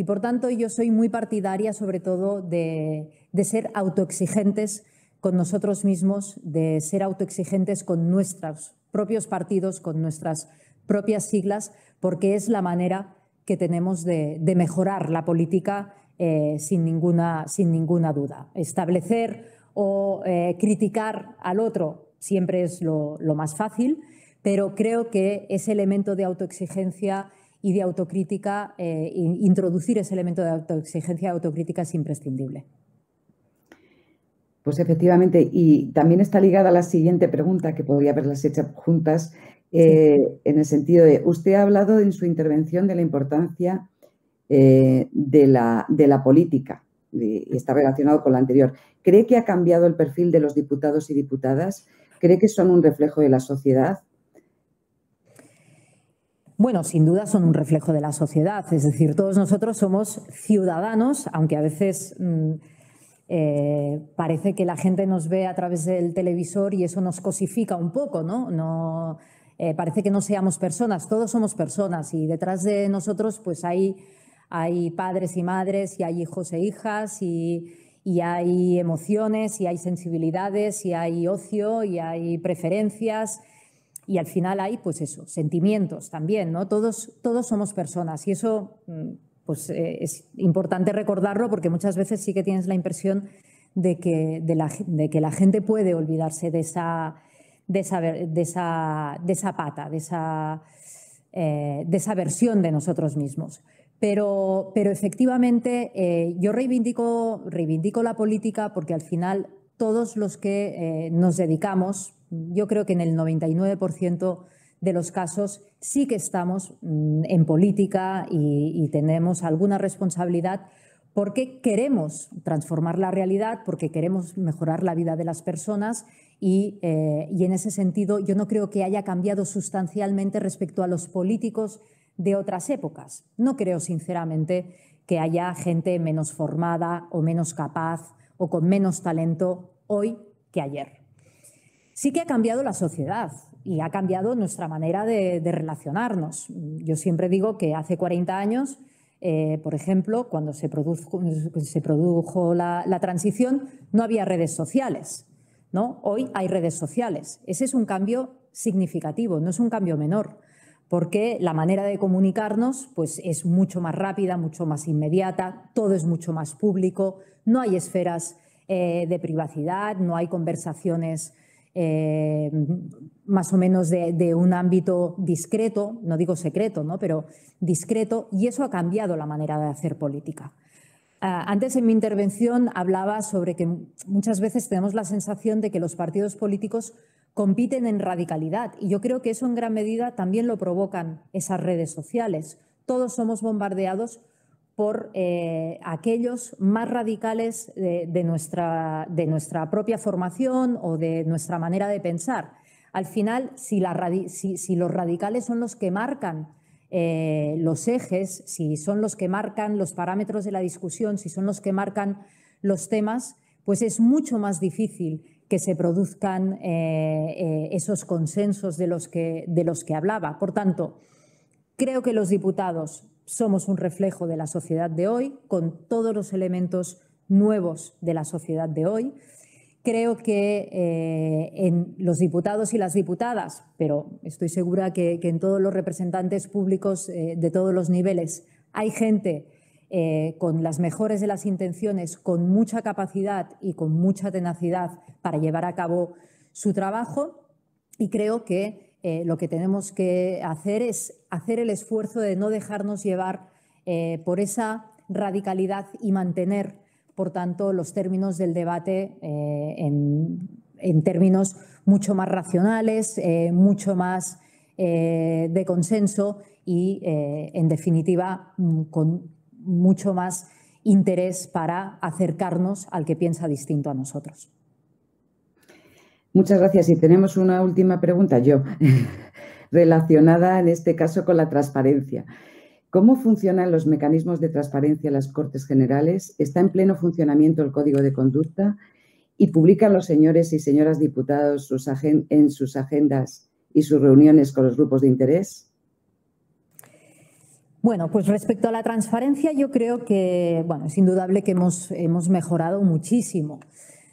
Y por tanto yo soy muy partidaria sobre todo de, ser autoexigentes con nosotros mismos, de ser autoexigentes con nuestros propios partidos, con nuestras propias siglas, porque es la manera que tenemos de, mejorar la política eh, sin, ninguna, sin ninguna duda. Establecer o eh, criticar al otro siempre es lo, más fácil, pero creo que ese elemento de autoexigencia y de autocrítica, eh, introducir ese elemento de autoexigencia autocrítica es imprescindible. Pues efectivamente, y también está ligada a la siguiente pregunta que podría haberlas hecho juntas, eh, en el sentido de, usted ha hablado en su intervención de la importancia eh, de, la, de, la, política, y está relacionado con la anterior. ¿Cree que ha cambiado el perfil de los diputados y diputadas? ¿Cree que son un reflejo de la sociedad? Bueno, sin duda son un reflejo de la sociedad, es decir, todos nosotros somos ciudadanos, aunque a veces mm, eh, parece que la gente nos ve a través del televisor y eso nos cosifica un poco, ¿no? Eh, parece que no seamos personas, todos somos personas y detrás de nosotros pues hay, padres y madres y hay hijos e hijas y, y hay emociones y hay sensibilidades y hay ocio y hay preferencias y al final hay, pues eso, sentimientos también, ¿no? Todos, todos somos personas y eso, mm, pues eh, es importante recordarlo porque muchas veces sí que tienes la impresión de que, de la, que la gente puede olvidarse de esa, de esa, de esa, de esa pata, de esa, eh, de esa versión de nosotros mismos. Pero, pero efectivamente eh, yo reivindico, reivindico la política porque al final todos los que nos dedicamos, yo creo que en el 99% de los casos sí que estamos mm, en política y, tenemos alguna responsabilidad porque queremos transformar la realidad, porque queremos mejorar la vida de las personas eh, y en ese sentido yo no creo que haya cambiado sustancialmente respecto a los políticos de otras épocas. No creo sinceramente que haya gente menos formada o menos capaz o con menos talento hoy que ayer. Sí que ha cambiado la sociedad y ha cambiado nuestra manera de, relacionarnos. Yo siempre digo que hace 40 años, eh, por ejemplo, cuando se produjo, la, transición, no había redes sociales. ¿no? Hoy hay redes sociales. Ese es un cambio significativo, no es un cambio menor porque la manera de comunicarnos pues, es mucho más rápida, mucho más inmediata, todo es mucho más público, no hay esferas eh, de privacidad, no hay conversaciones eh, más o menos de, un ámbito discreto, no digo secreto, ¿no? pero discreto, y eso ha cambiado la manera de hacer política. Ah, antes en mi intervención hablaba sobre que muchas veces tenemos la sensación de que los partidos políticos compiten en radicalidad y yo creo que eso en gran medida también lo provocan esas redes sociales. Todos somos bombardeados por eh, aquellos más radicales de, nuestra, de nuestra propia formación o de nuestra manera de pensar. Al final, si, los radicales son los que marcan eh, los ejes, si son los que marcan los parámetros de la discusión, si son los que marcan los temas, pues es mucho más difícil que se produzcan eh, esos consensos de los, que, de los que hablaba. Por tanto, creo que los diputados somos un reflejo de la sociedad de hoy, con todos los elementos nuevos de la sociedad de hoy. Creo que eh, en los diputados y las diputadas, pero estoy segura que, en todos los representantes públicos eh, de todos los niveles, hay gente eh, con las mejores de las intenciones, con mucha capacidad y con mucha tenacidad para llevar a cabo su trabajo. Y creo que eh, lo que tenemos que hacer es hacer el esfuerzo de no dejarnos llevar eh, por esa radicalidad y mantener, por tanto, los términos del debate eh, en, términos mucho más racionales, mucho más de consenso y, en definitiva, mm, con mucho más interés para acercarnos al que piensa distinto a nosotros. Muchas gracias. Y tenemos una última pregunta, yo, relacionada en este caso con la transparencia. ¿Cómo funcionan los mecanismos de transparencia en las Cortes Generales? ¿Está en pleno funcionamiento el Código de Conducta? ¿Y publican los señores y señoras diputados sus en sus agendas y sus reuniones con los grupos de interés? Bueno, pues respecto a la transparencia, yo creo que, bueno, es indudable que hemos, hemos mejorado muchísimo.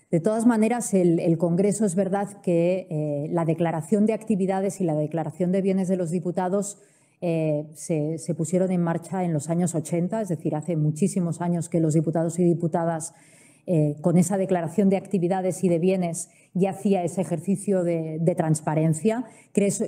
De todas maneras, el, Congreso es verdad que eh, la declaración de actividades y la declaración de bienes de los diputados eh, se, pusieron en marcha en los años 80, es decir, hace muchísimos años que los diputados y diputadas eh, con esa declaración de actividades y de bienes ya hacía ese ejercicio de, transparencia.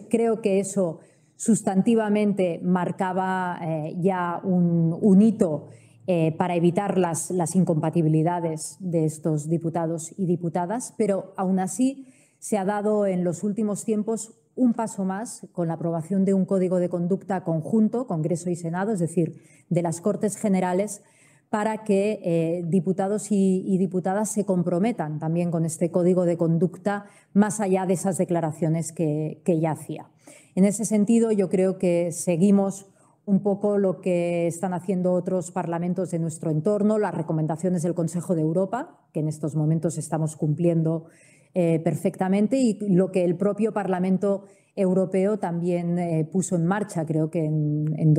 Creo, que eso sustantivamente marcaba ya un, un hito eh, para evitar las, incompatibilidades de estos diputados y diputadas, pero aún así se ha dado en los últimos tiempos un paso más con la aprobación de un código de conducta conjunto, Congreso y Senado, es decir, de las Cortes Generales, para que eh, diputados y, diputadas se comprometan también con este código de conducta, más allá de esas declaraciones que, que ya hacía. En ese sentido, yo creo que seguimos un poco lo que están haciendo otros parlamentos de nuestro entorno, las recomendaciones del Consejo de Europa, que en estos momentos estamos cumpliendo eh, perfectamente, y lo que el propio Parlamento Europeo también eh, puso en marcha, creo que en, en,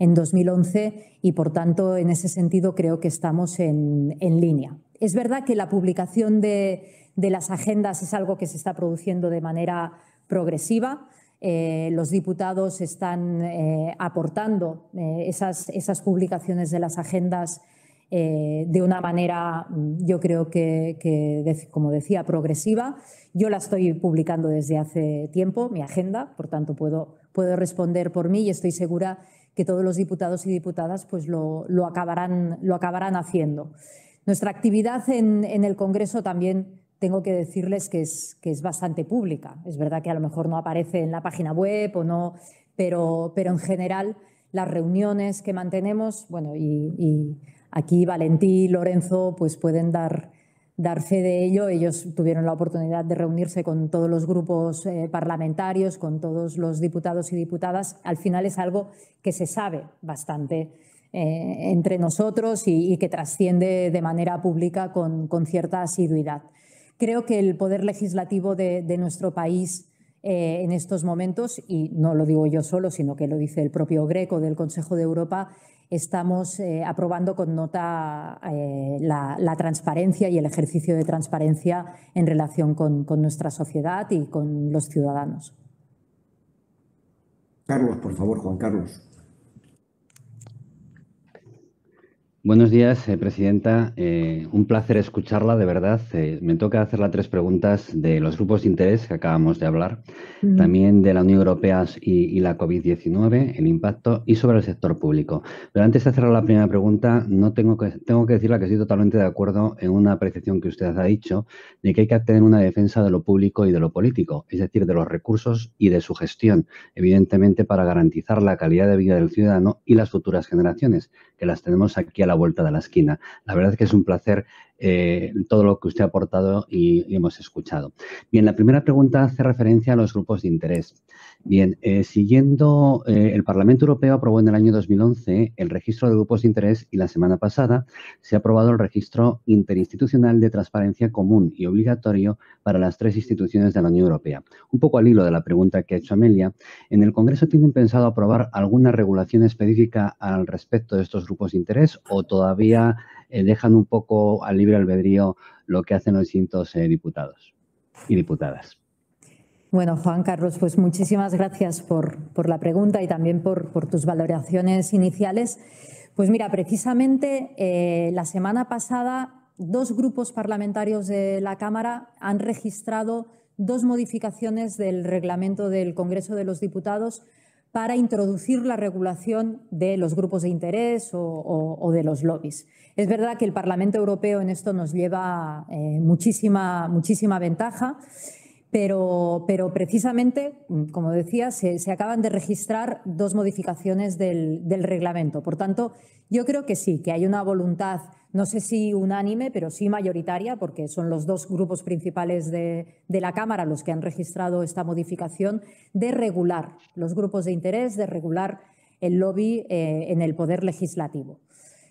en, 2011, y por tanto, en ese sentido, creo que estamos en, línea. Es verdad que la publicación de, de las agendas es algo que se está produciendo de manera progresiva. Eh, los diputados están eh, aportando eh, esas, publicaciones de las agendas de una manera, mm, yo creo que, como decía, progresiva. Yo la estoy publicando desde hace tiempo, mi agenda, por tanto puedo, responder por mí y estoy segura que todos los diputados y diputadas pues lo, acabarán, lo acabarán haciendo. Nuestra actividad en el Congreso también tengo que decirles que es, bastante pública. Es verdad que a lo mejor no aparece en la página web o no, pero, en general las reuniones que mantenemos, bueno, y, aquí Valentí y Lorenzo pues pueden dar, dar fe de ello. Ellos tuvieron la oportunidad de reunirse con todos los grupos eh, parlamentarios, con todos los diputados y diputadas. Al final es algo que se sabe bastante eh, entre nosotros y, que trasciende de manera pública con cierta asiduidad. Creo que el poder legislativo de, nuestro país eh, en estos momentos, y no lo digo yo solo, sino que lo dice el propio Greco del Consejo de Europa, estamos eh, aprobando con nota eh, la, transparencia y el ejercicio de transparencia en relación con, con nuestra sociedad y con los ciudadanos. Carlos, por favor, Juan Carlos. Buenos días, eh, Presidenta. Eh, un placer escucharla, de verdad. Eh, me toca las tres preguntas de los grupos de interés que acabamos de hablar, también de la Unión Europea y, la COVID-19, el impacto y sobre el sector público. Pero antes de hacer la primera pregunta, no tengo que, tengo que decirla que estoy totalmente de acuerdo en una apreciación que usted ha dicho de que hay que tener una defensa de lo público y de lo político, es decir, de los recursos y de su gestión, evidentemente para garantizar la calidad de vida del ciudadano y las futuras generaciones que las tenemos aquí a la vuelta de la esquina. La verdad es que es un placer eh, todo lo que usted ha aportado y, hemos escuchado. Bien, la primera pregunta hace referencia a los grupos de interés. Bien, eh, siguiendo, eh, el Parlamento Europeo aprobó en el año 2011 el registro de grupos de interés y la semana pasada se ha aprobado el registro interinstitucional de transparencia común y obligatorio para las tres instituciones de la Unión Europea. Un poco al hilo de la pregunta que ha hecho Amelia, ¿en el Congreso tienen pensado aprobar alguna regulación específica al respecto de estos grupos de interés o todavía eh, dejan un poco al libre albedrío lo que hacen los distintos eh, diputados y diputadas. Bueno, Juan Carlos, pues muchísimas gracias por, la pregunta y también por, tus valoraciones iniciales. Pues mira, precisamente eh, la semana pasada dos grupos parlamentarios de la Cámara han registrado dos modificaciones del reglamento del Congreso de los Diputados para introducir la regulación de los grupos de interés o, de los lobbies. Es verdad que el Parlamento Europeo en esto nos lleva eh, muchísima, muchísima ventaja, pero, pero, precisamente, como decía, se, acaban de registrar dos modificaciones del, del reglamento. Por tanto, yo creo que sí, que hay una voluntad no sé si unánime, pero sí mayoritaria, porque son los dos grupos principales de, la Cámara los que han registrado esta modificación, de regular los grupos de interés, de regular el lobby eh, en el poder legislativo.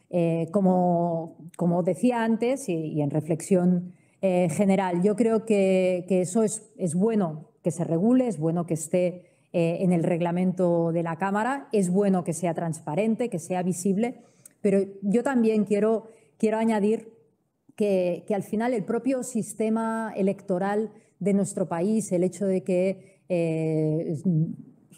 Eh, como, como, decía antes y, en reflexión eh, general, yo creo que, eso es, es, bueno que se regule, es bueno que esté en el reglamento de la Cámara, es bueno que sea transparente, que sea visible, pero yo también quiero quiero añadir que, al final el propio sistema electoral de nuestro país, el hecho de que eh,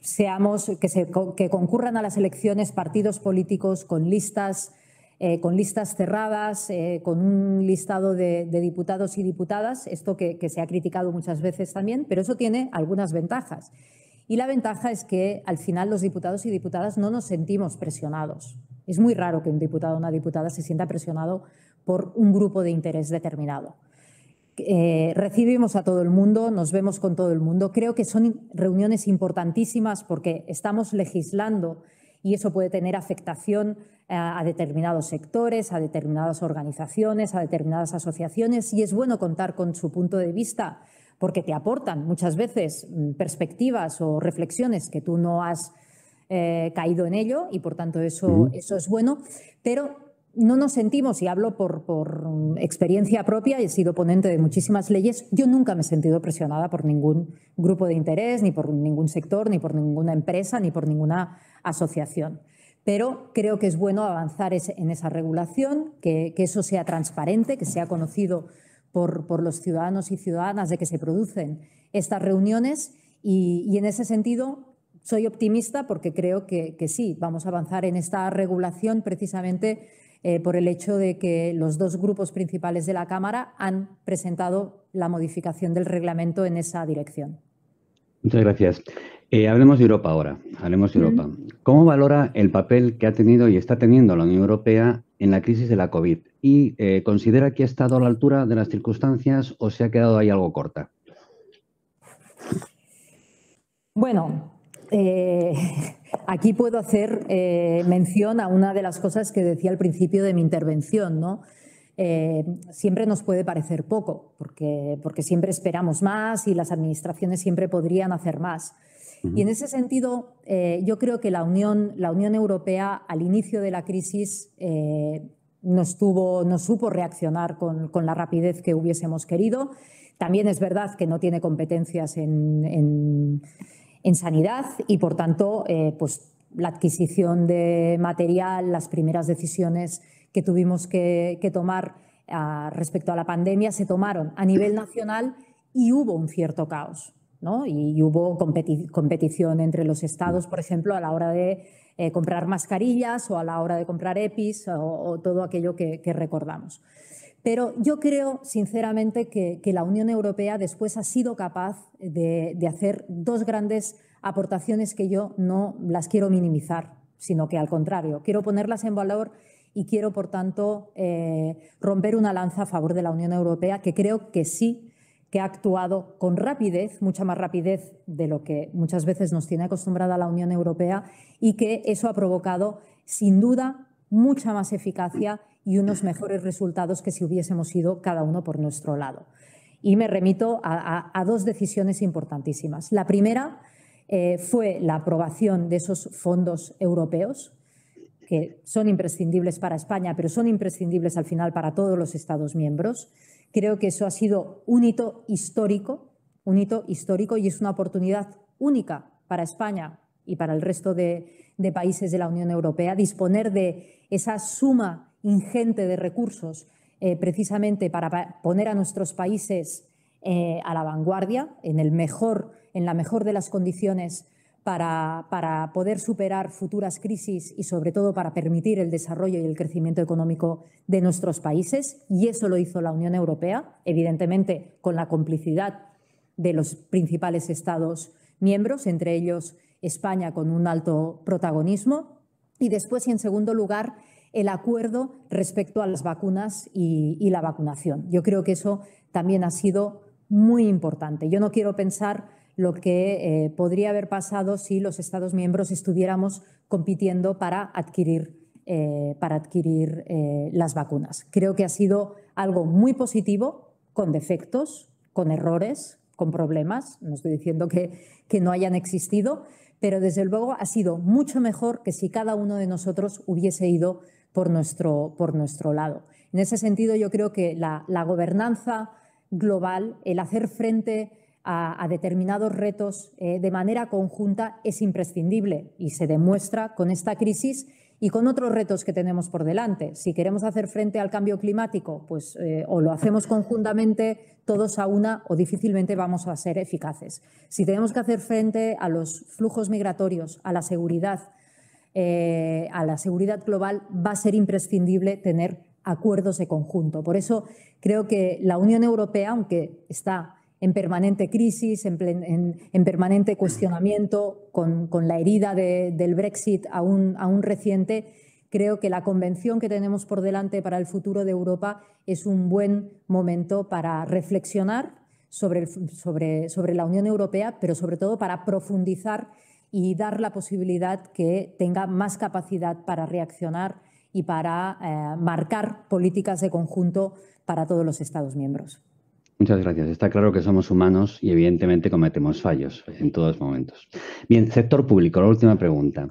seamos, que, que concurran a las elecciones partidos políticos con listas, eh, con listas cerradas, eh, con un listado de, diputados y diputadas, esto que se ha criticado muchas veces también, pero eso tiene algunas ventajas. Y la ventaja es que al final los diputados y diputadas no nos sentimos presionados es muy raro que un diputado o una diputada se sienta presionado por un grupo de interés determinado. Eh, recibimos a todo el mundo, nos vemos con todo el mundo. Creo que son reuniones importantísimas porque estamos legislando y eso puede tener afectación eh, a determinados sectores, a determinadas organizaciones, a determinadas asociaciones y es bueno contar con su punto de vista porque te aportan muchas veces mm, perspectivas o reflexiones que tú no has eh, caído en ello y por tanto eso, eso es bueno, pero no nos sentimos, y hablo por, experiencia propia, ...y he sido ponente de muchísimas leyes, yo nunca me he sentido presionada por ningún grupo de interés, ni por ningún sector, ni por ninguna empresa, ni por ninguna asociación. Pero creo que es bueno avanzar en esa regulación, que, eso sea transparente, que sea conocido por, por, los ciudadanos y ciudadanas de que se producen estas reuniones. y en ese sentido, soy optimista porque creo que, sí, vamos a avanzar en esta regulación precisamente eh, por el hecho de que los dos grupos principales de la Cámara han presentado la modificación del reglamento en esa dirección. Muchas gracias. Eh, hablemos de Europa ahora. Hablemos de Europa. ¿Cómo valora el papel que ha tenido y está teniendo la Unión Europea en la crisis de la COVID? ¿Y eh, considera que ha estado a la altura de las circunstancias o se ha quedado ahí algo corta? Bueno, eh, aquí puedo hacer eh, mención a una de las cosas que decía al principio de mi intervención, ¿no? Eh, siempre nos puede parecer poco, porque, porque siempre esperamos más y las administraciones siempre podrían hacer más. Y en ese sentido, yo creo que la Unión, la Unión Europea al inicio de la crisis no estuvo no supo reaccionar con, la rapidez que hubiésemos querido. También es verdad que no tiene competencias en, en sanidad y, por tanto, eh, pues, la adquisición de material, las primeras decisiones que tuvimos que, tomar ah, respecto a la pandemia se tomaron a nivel nacional y hubo un cierto caos. Y, hubo competición entre los estados, por ejemplo, a la hora de eh, comprar mascarillas o a la hora de comprar EPIs o, todo aquello que recordamos. Pero yo creo, sinceramente, que, la Unión Europea después ha sido capaz de, hacer dos grandes aportaciones que yo no las quiero minimizar, sino que al contrario, quiero ponerlas en valor y quiero, por tanto, eh, romper una lanza a favor de la Unión Europea, que creo que sí que ha actuado con rapidez, mucha más rapidez de lo que muchas veces nos tiene acostumbrada la Unión Europea, y que eso ha provocado, sin duda, mucha más eficacia y unos mejores resultados que si hubiésemos ido cada uno por nuestro lado. Y me remito a, dos decisiones importantísimas. La primera eh, fue la aprobación de esos fondos europeos, que son imprescindibles para España, pero son imprescindibles al final para todos los Estados miembros. Creo que eso ha sido un hito histórico, un hito histórico y es una oportunidad única para España y para el resto de, de países de la Unión Europea disponer de esa suma ingente de recursos eh, precisamente para poner a nuestros países eh, a la vanguardia, en, el mejor, en la mejor de las condiciones para, para, poder superar futuras crisis y sobre todo para permitir el desarrollo y el crecimiento económico de nuestros países. Y eso lo hizo la Unión Europea, evidentemente con la complicidad de los principales Estados miembros, entre ellos España con un alto protagonismo. Y después, y en segundo lugar, el acuerdo respecto a las vacunas y, la vacunación. Yo creo que eso también ha sido muy importante. Yo no quiero pensar lo que eh, podría haber pasado si los Estados miembros estuviéramos compitiendo para adquirir, eh, para adquirir eh, las vacunas. Creo que ha sido algo muy positivo, con defectos, con errores, con problemas. No estoy diciendo que, que no hayan existido, pero desde luego ha sido mucho mejor que si cada uno de nosotros hubiese ido por nuestro, por nuestro lado. En ese sentido, yo creo que la, gobernanza global, el hacer frente a, determinados retos eh, de manera conjunta es imprescindible y se demuestra con esta crisis y con otros retos que tenemos por delante. Si queremos hacer frente al cambio climático, pues eh, o lo hacemos conjuntamente todos a una o difícilmente vamos a ser eficaces. Si tenemos que hacer frente a los flujos migratorios, a la seguridad, eh, a la seguridad global, va a ser imprescindible tener acuerdos de conjunto. Por eso creo que la Unión Europea, aunque está en permanente crisis, en, permanente cuestionamiento, con, la herida del Brexit aún, reciente, creo que la convención que tenemos por delante para el futuro de Europa es un buen momento para reflexionar sobre, sobre la Unión Europea, pero sobre todo para profundizar y dar la posibilidad que tenga más capacidad para reaccionar y para eh, marcar políticas de conjunto para todos los Estados miembros. Muchas gracias. Está claro que somos humanos y evidentemente cometemos fallos en todos momentos. Bien, sector público, la última pregunta.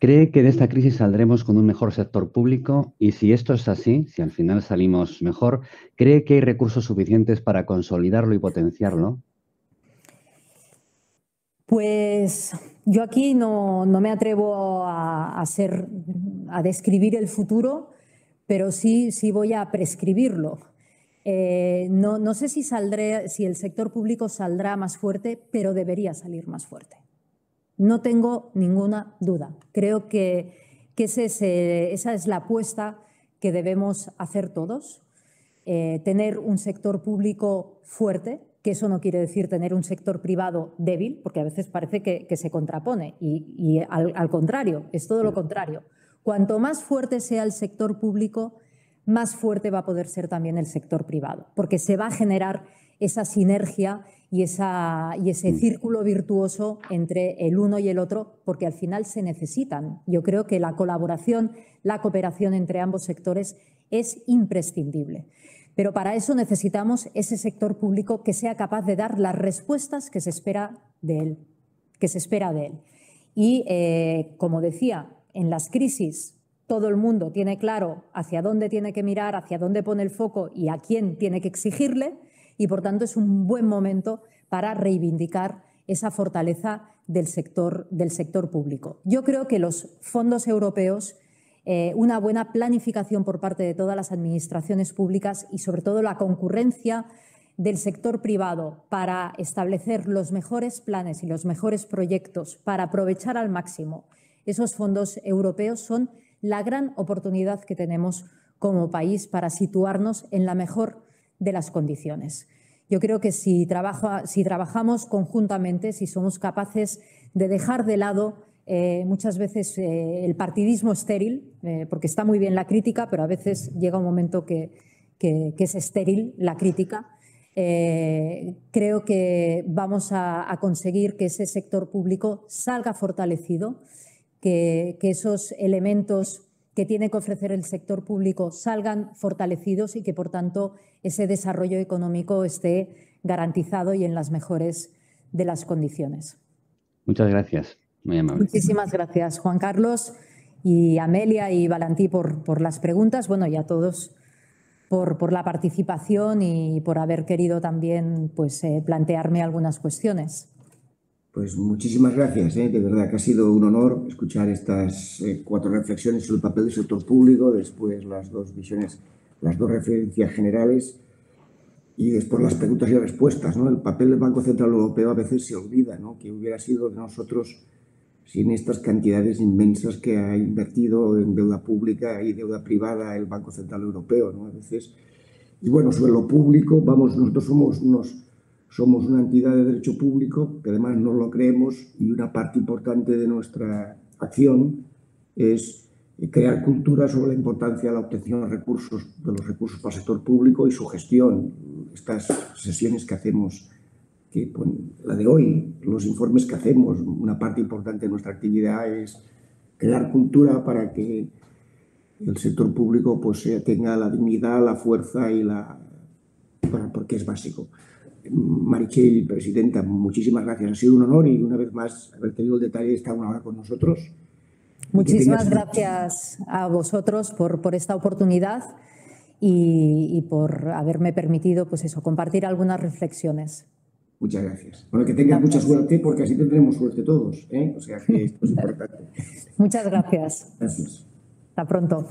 ¿Cree que de esta crisis saldremos con un mejor sector público? Y si esto es así, si al final salimos mejor, ¿cree que hay recursos suficientes para consolidarlo y potenciarlo? Pues yo aquí no, me atrevo a, a describir el futuro, pero sí, sí voy a prescribirlo. Eh, no, sé si, saldré, si el sector público saldrá más fuerte, pero debería salir más fuerte. No tengo ninguna duda. Creo que, eh, esa es la apuesta que debemos hacer todos. Eh, tener un sector público fuerte, que eso no quiere decir tener un sector privado débil, porque a veces parece que, se contrapone, y, al, contrario, es todo lo contrario. Cuanto más fuerte sea el sector público, más fuerte va a poder ser también el sector privado, porque se va a generar esa sinergia y, y ese mm. círculo virtuoso entre el uno y el otro, porque al final se necesitan. Yo creo que la colaboración, la cooperación entre ambos sectores es imprescindible. Pero para eso necesitamos ese sector público que sea capaz de dar las respuestas que se espera de él. Que se espera de él. Y, eh, como decía, en las crisis todo el mundo tiene claro hacia dónde tiene que mirar, hacia dónde pone el foco y a quién tiene que exigirle. Y, por tanto, es un buen momento para reivindicar esa fortaleza del sector, del sector público. Yo creo que los fondos europeos eh, una buena planificación por parte de todas las administraciones públicas y sobre todo la concurrencia del sector privado para establecer los mejores planes y los mejores proyectos para aprovechar al máximo esos fondos europeos son la gran oportunidad que tenemos como país para situarnos en la mejor de las condiciones. Yo creo que si trabajamos conjuntamente, si somos capaces de dejar de lado eh, muchas veces eh, el partidismo estéril, eh, porque está muy bien la crítica, pero a veces llega un momento que, es estéril la crítica. creo que vamos a, conseguir que ese sector público salga fortalecido, que, que esos elementos que tiene que ofrecer el sector público salgan fortalecidos y que, por tanto, ese desarrollo económico esté garantizado y en las mejores de las condiciones. Muchas gracias. Muchísimas gracias, Juan Carlos y Amelia y Valentí por, por las preguntas. Bueno, y a todos por, por la participación y por haber querido también pues, eh, plantearme algunas cuestiones. Pues muchísimas gracias, eh. de verdad que ha sido un honor escuchar estas eh, cuatro reflexiones sobre el papel del sector público, después las dos visiones, las dos referencias generales y después las preguntas y respuestas. ¿no? El papel del Banco Central Europeo a veces se olvida, que hubiera sido de nosotros sin estas cantidades inmensas que ha invertido en deuda pública y deuda privada el Banco Central Europeo, ¿no? A veces, y bueno, sobre lo público, vamos, nosotros somos unos, somos una entidad de derecho público, que además no lo creemos, y una parte importante de nuestra acción es crear cultura sobre la importancia de la obtención de recursos, de los recursos para el sector público y su gestión. Estas sesiones que hacemos que pues, la de hoy, los informes que hacemos, una parte importante de nuestra actividad es crear cultura para que el sector público pues, eh, tenga la dignidad, la fuerza y la... porque es básico. Marichel, presidenta, muchísimas gracias. Ha sido un honor y una vez más haber tenido el detalle de estar una hora con nosotros. Muchísimas gracias a vosotros por, esta oportunidad y, y, por haberme permitido pues eso, compartir algunas reflexiones. Muchas gracias. Bueno, que tengas mucha suerte porque así tendremos suerte todos. ¿eh? O sea que esto es importante. Muchas gracias. Gracias. Hasta pronto.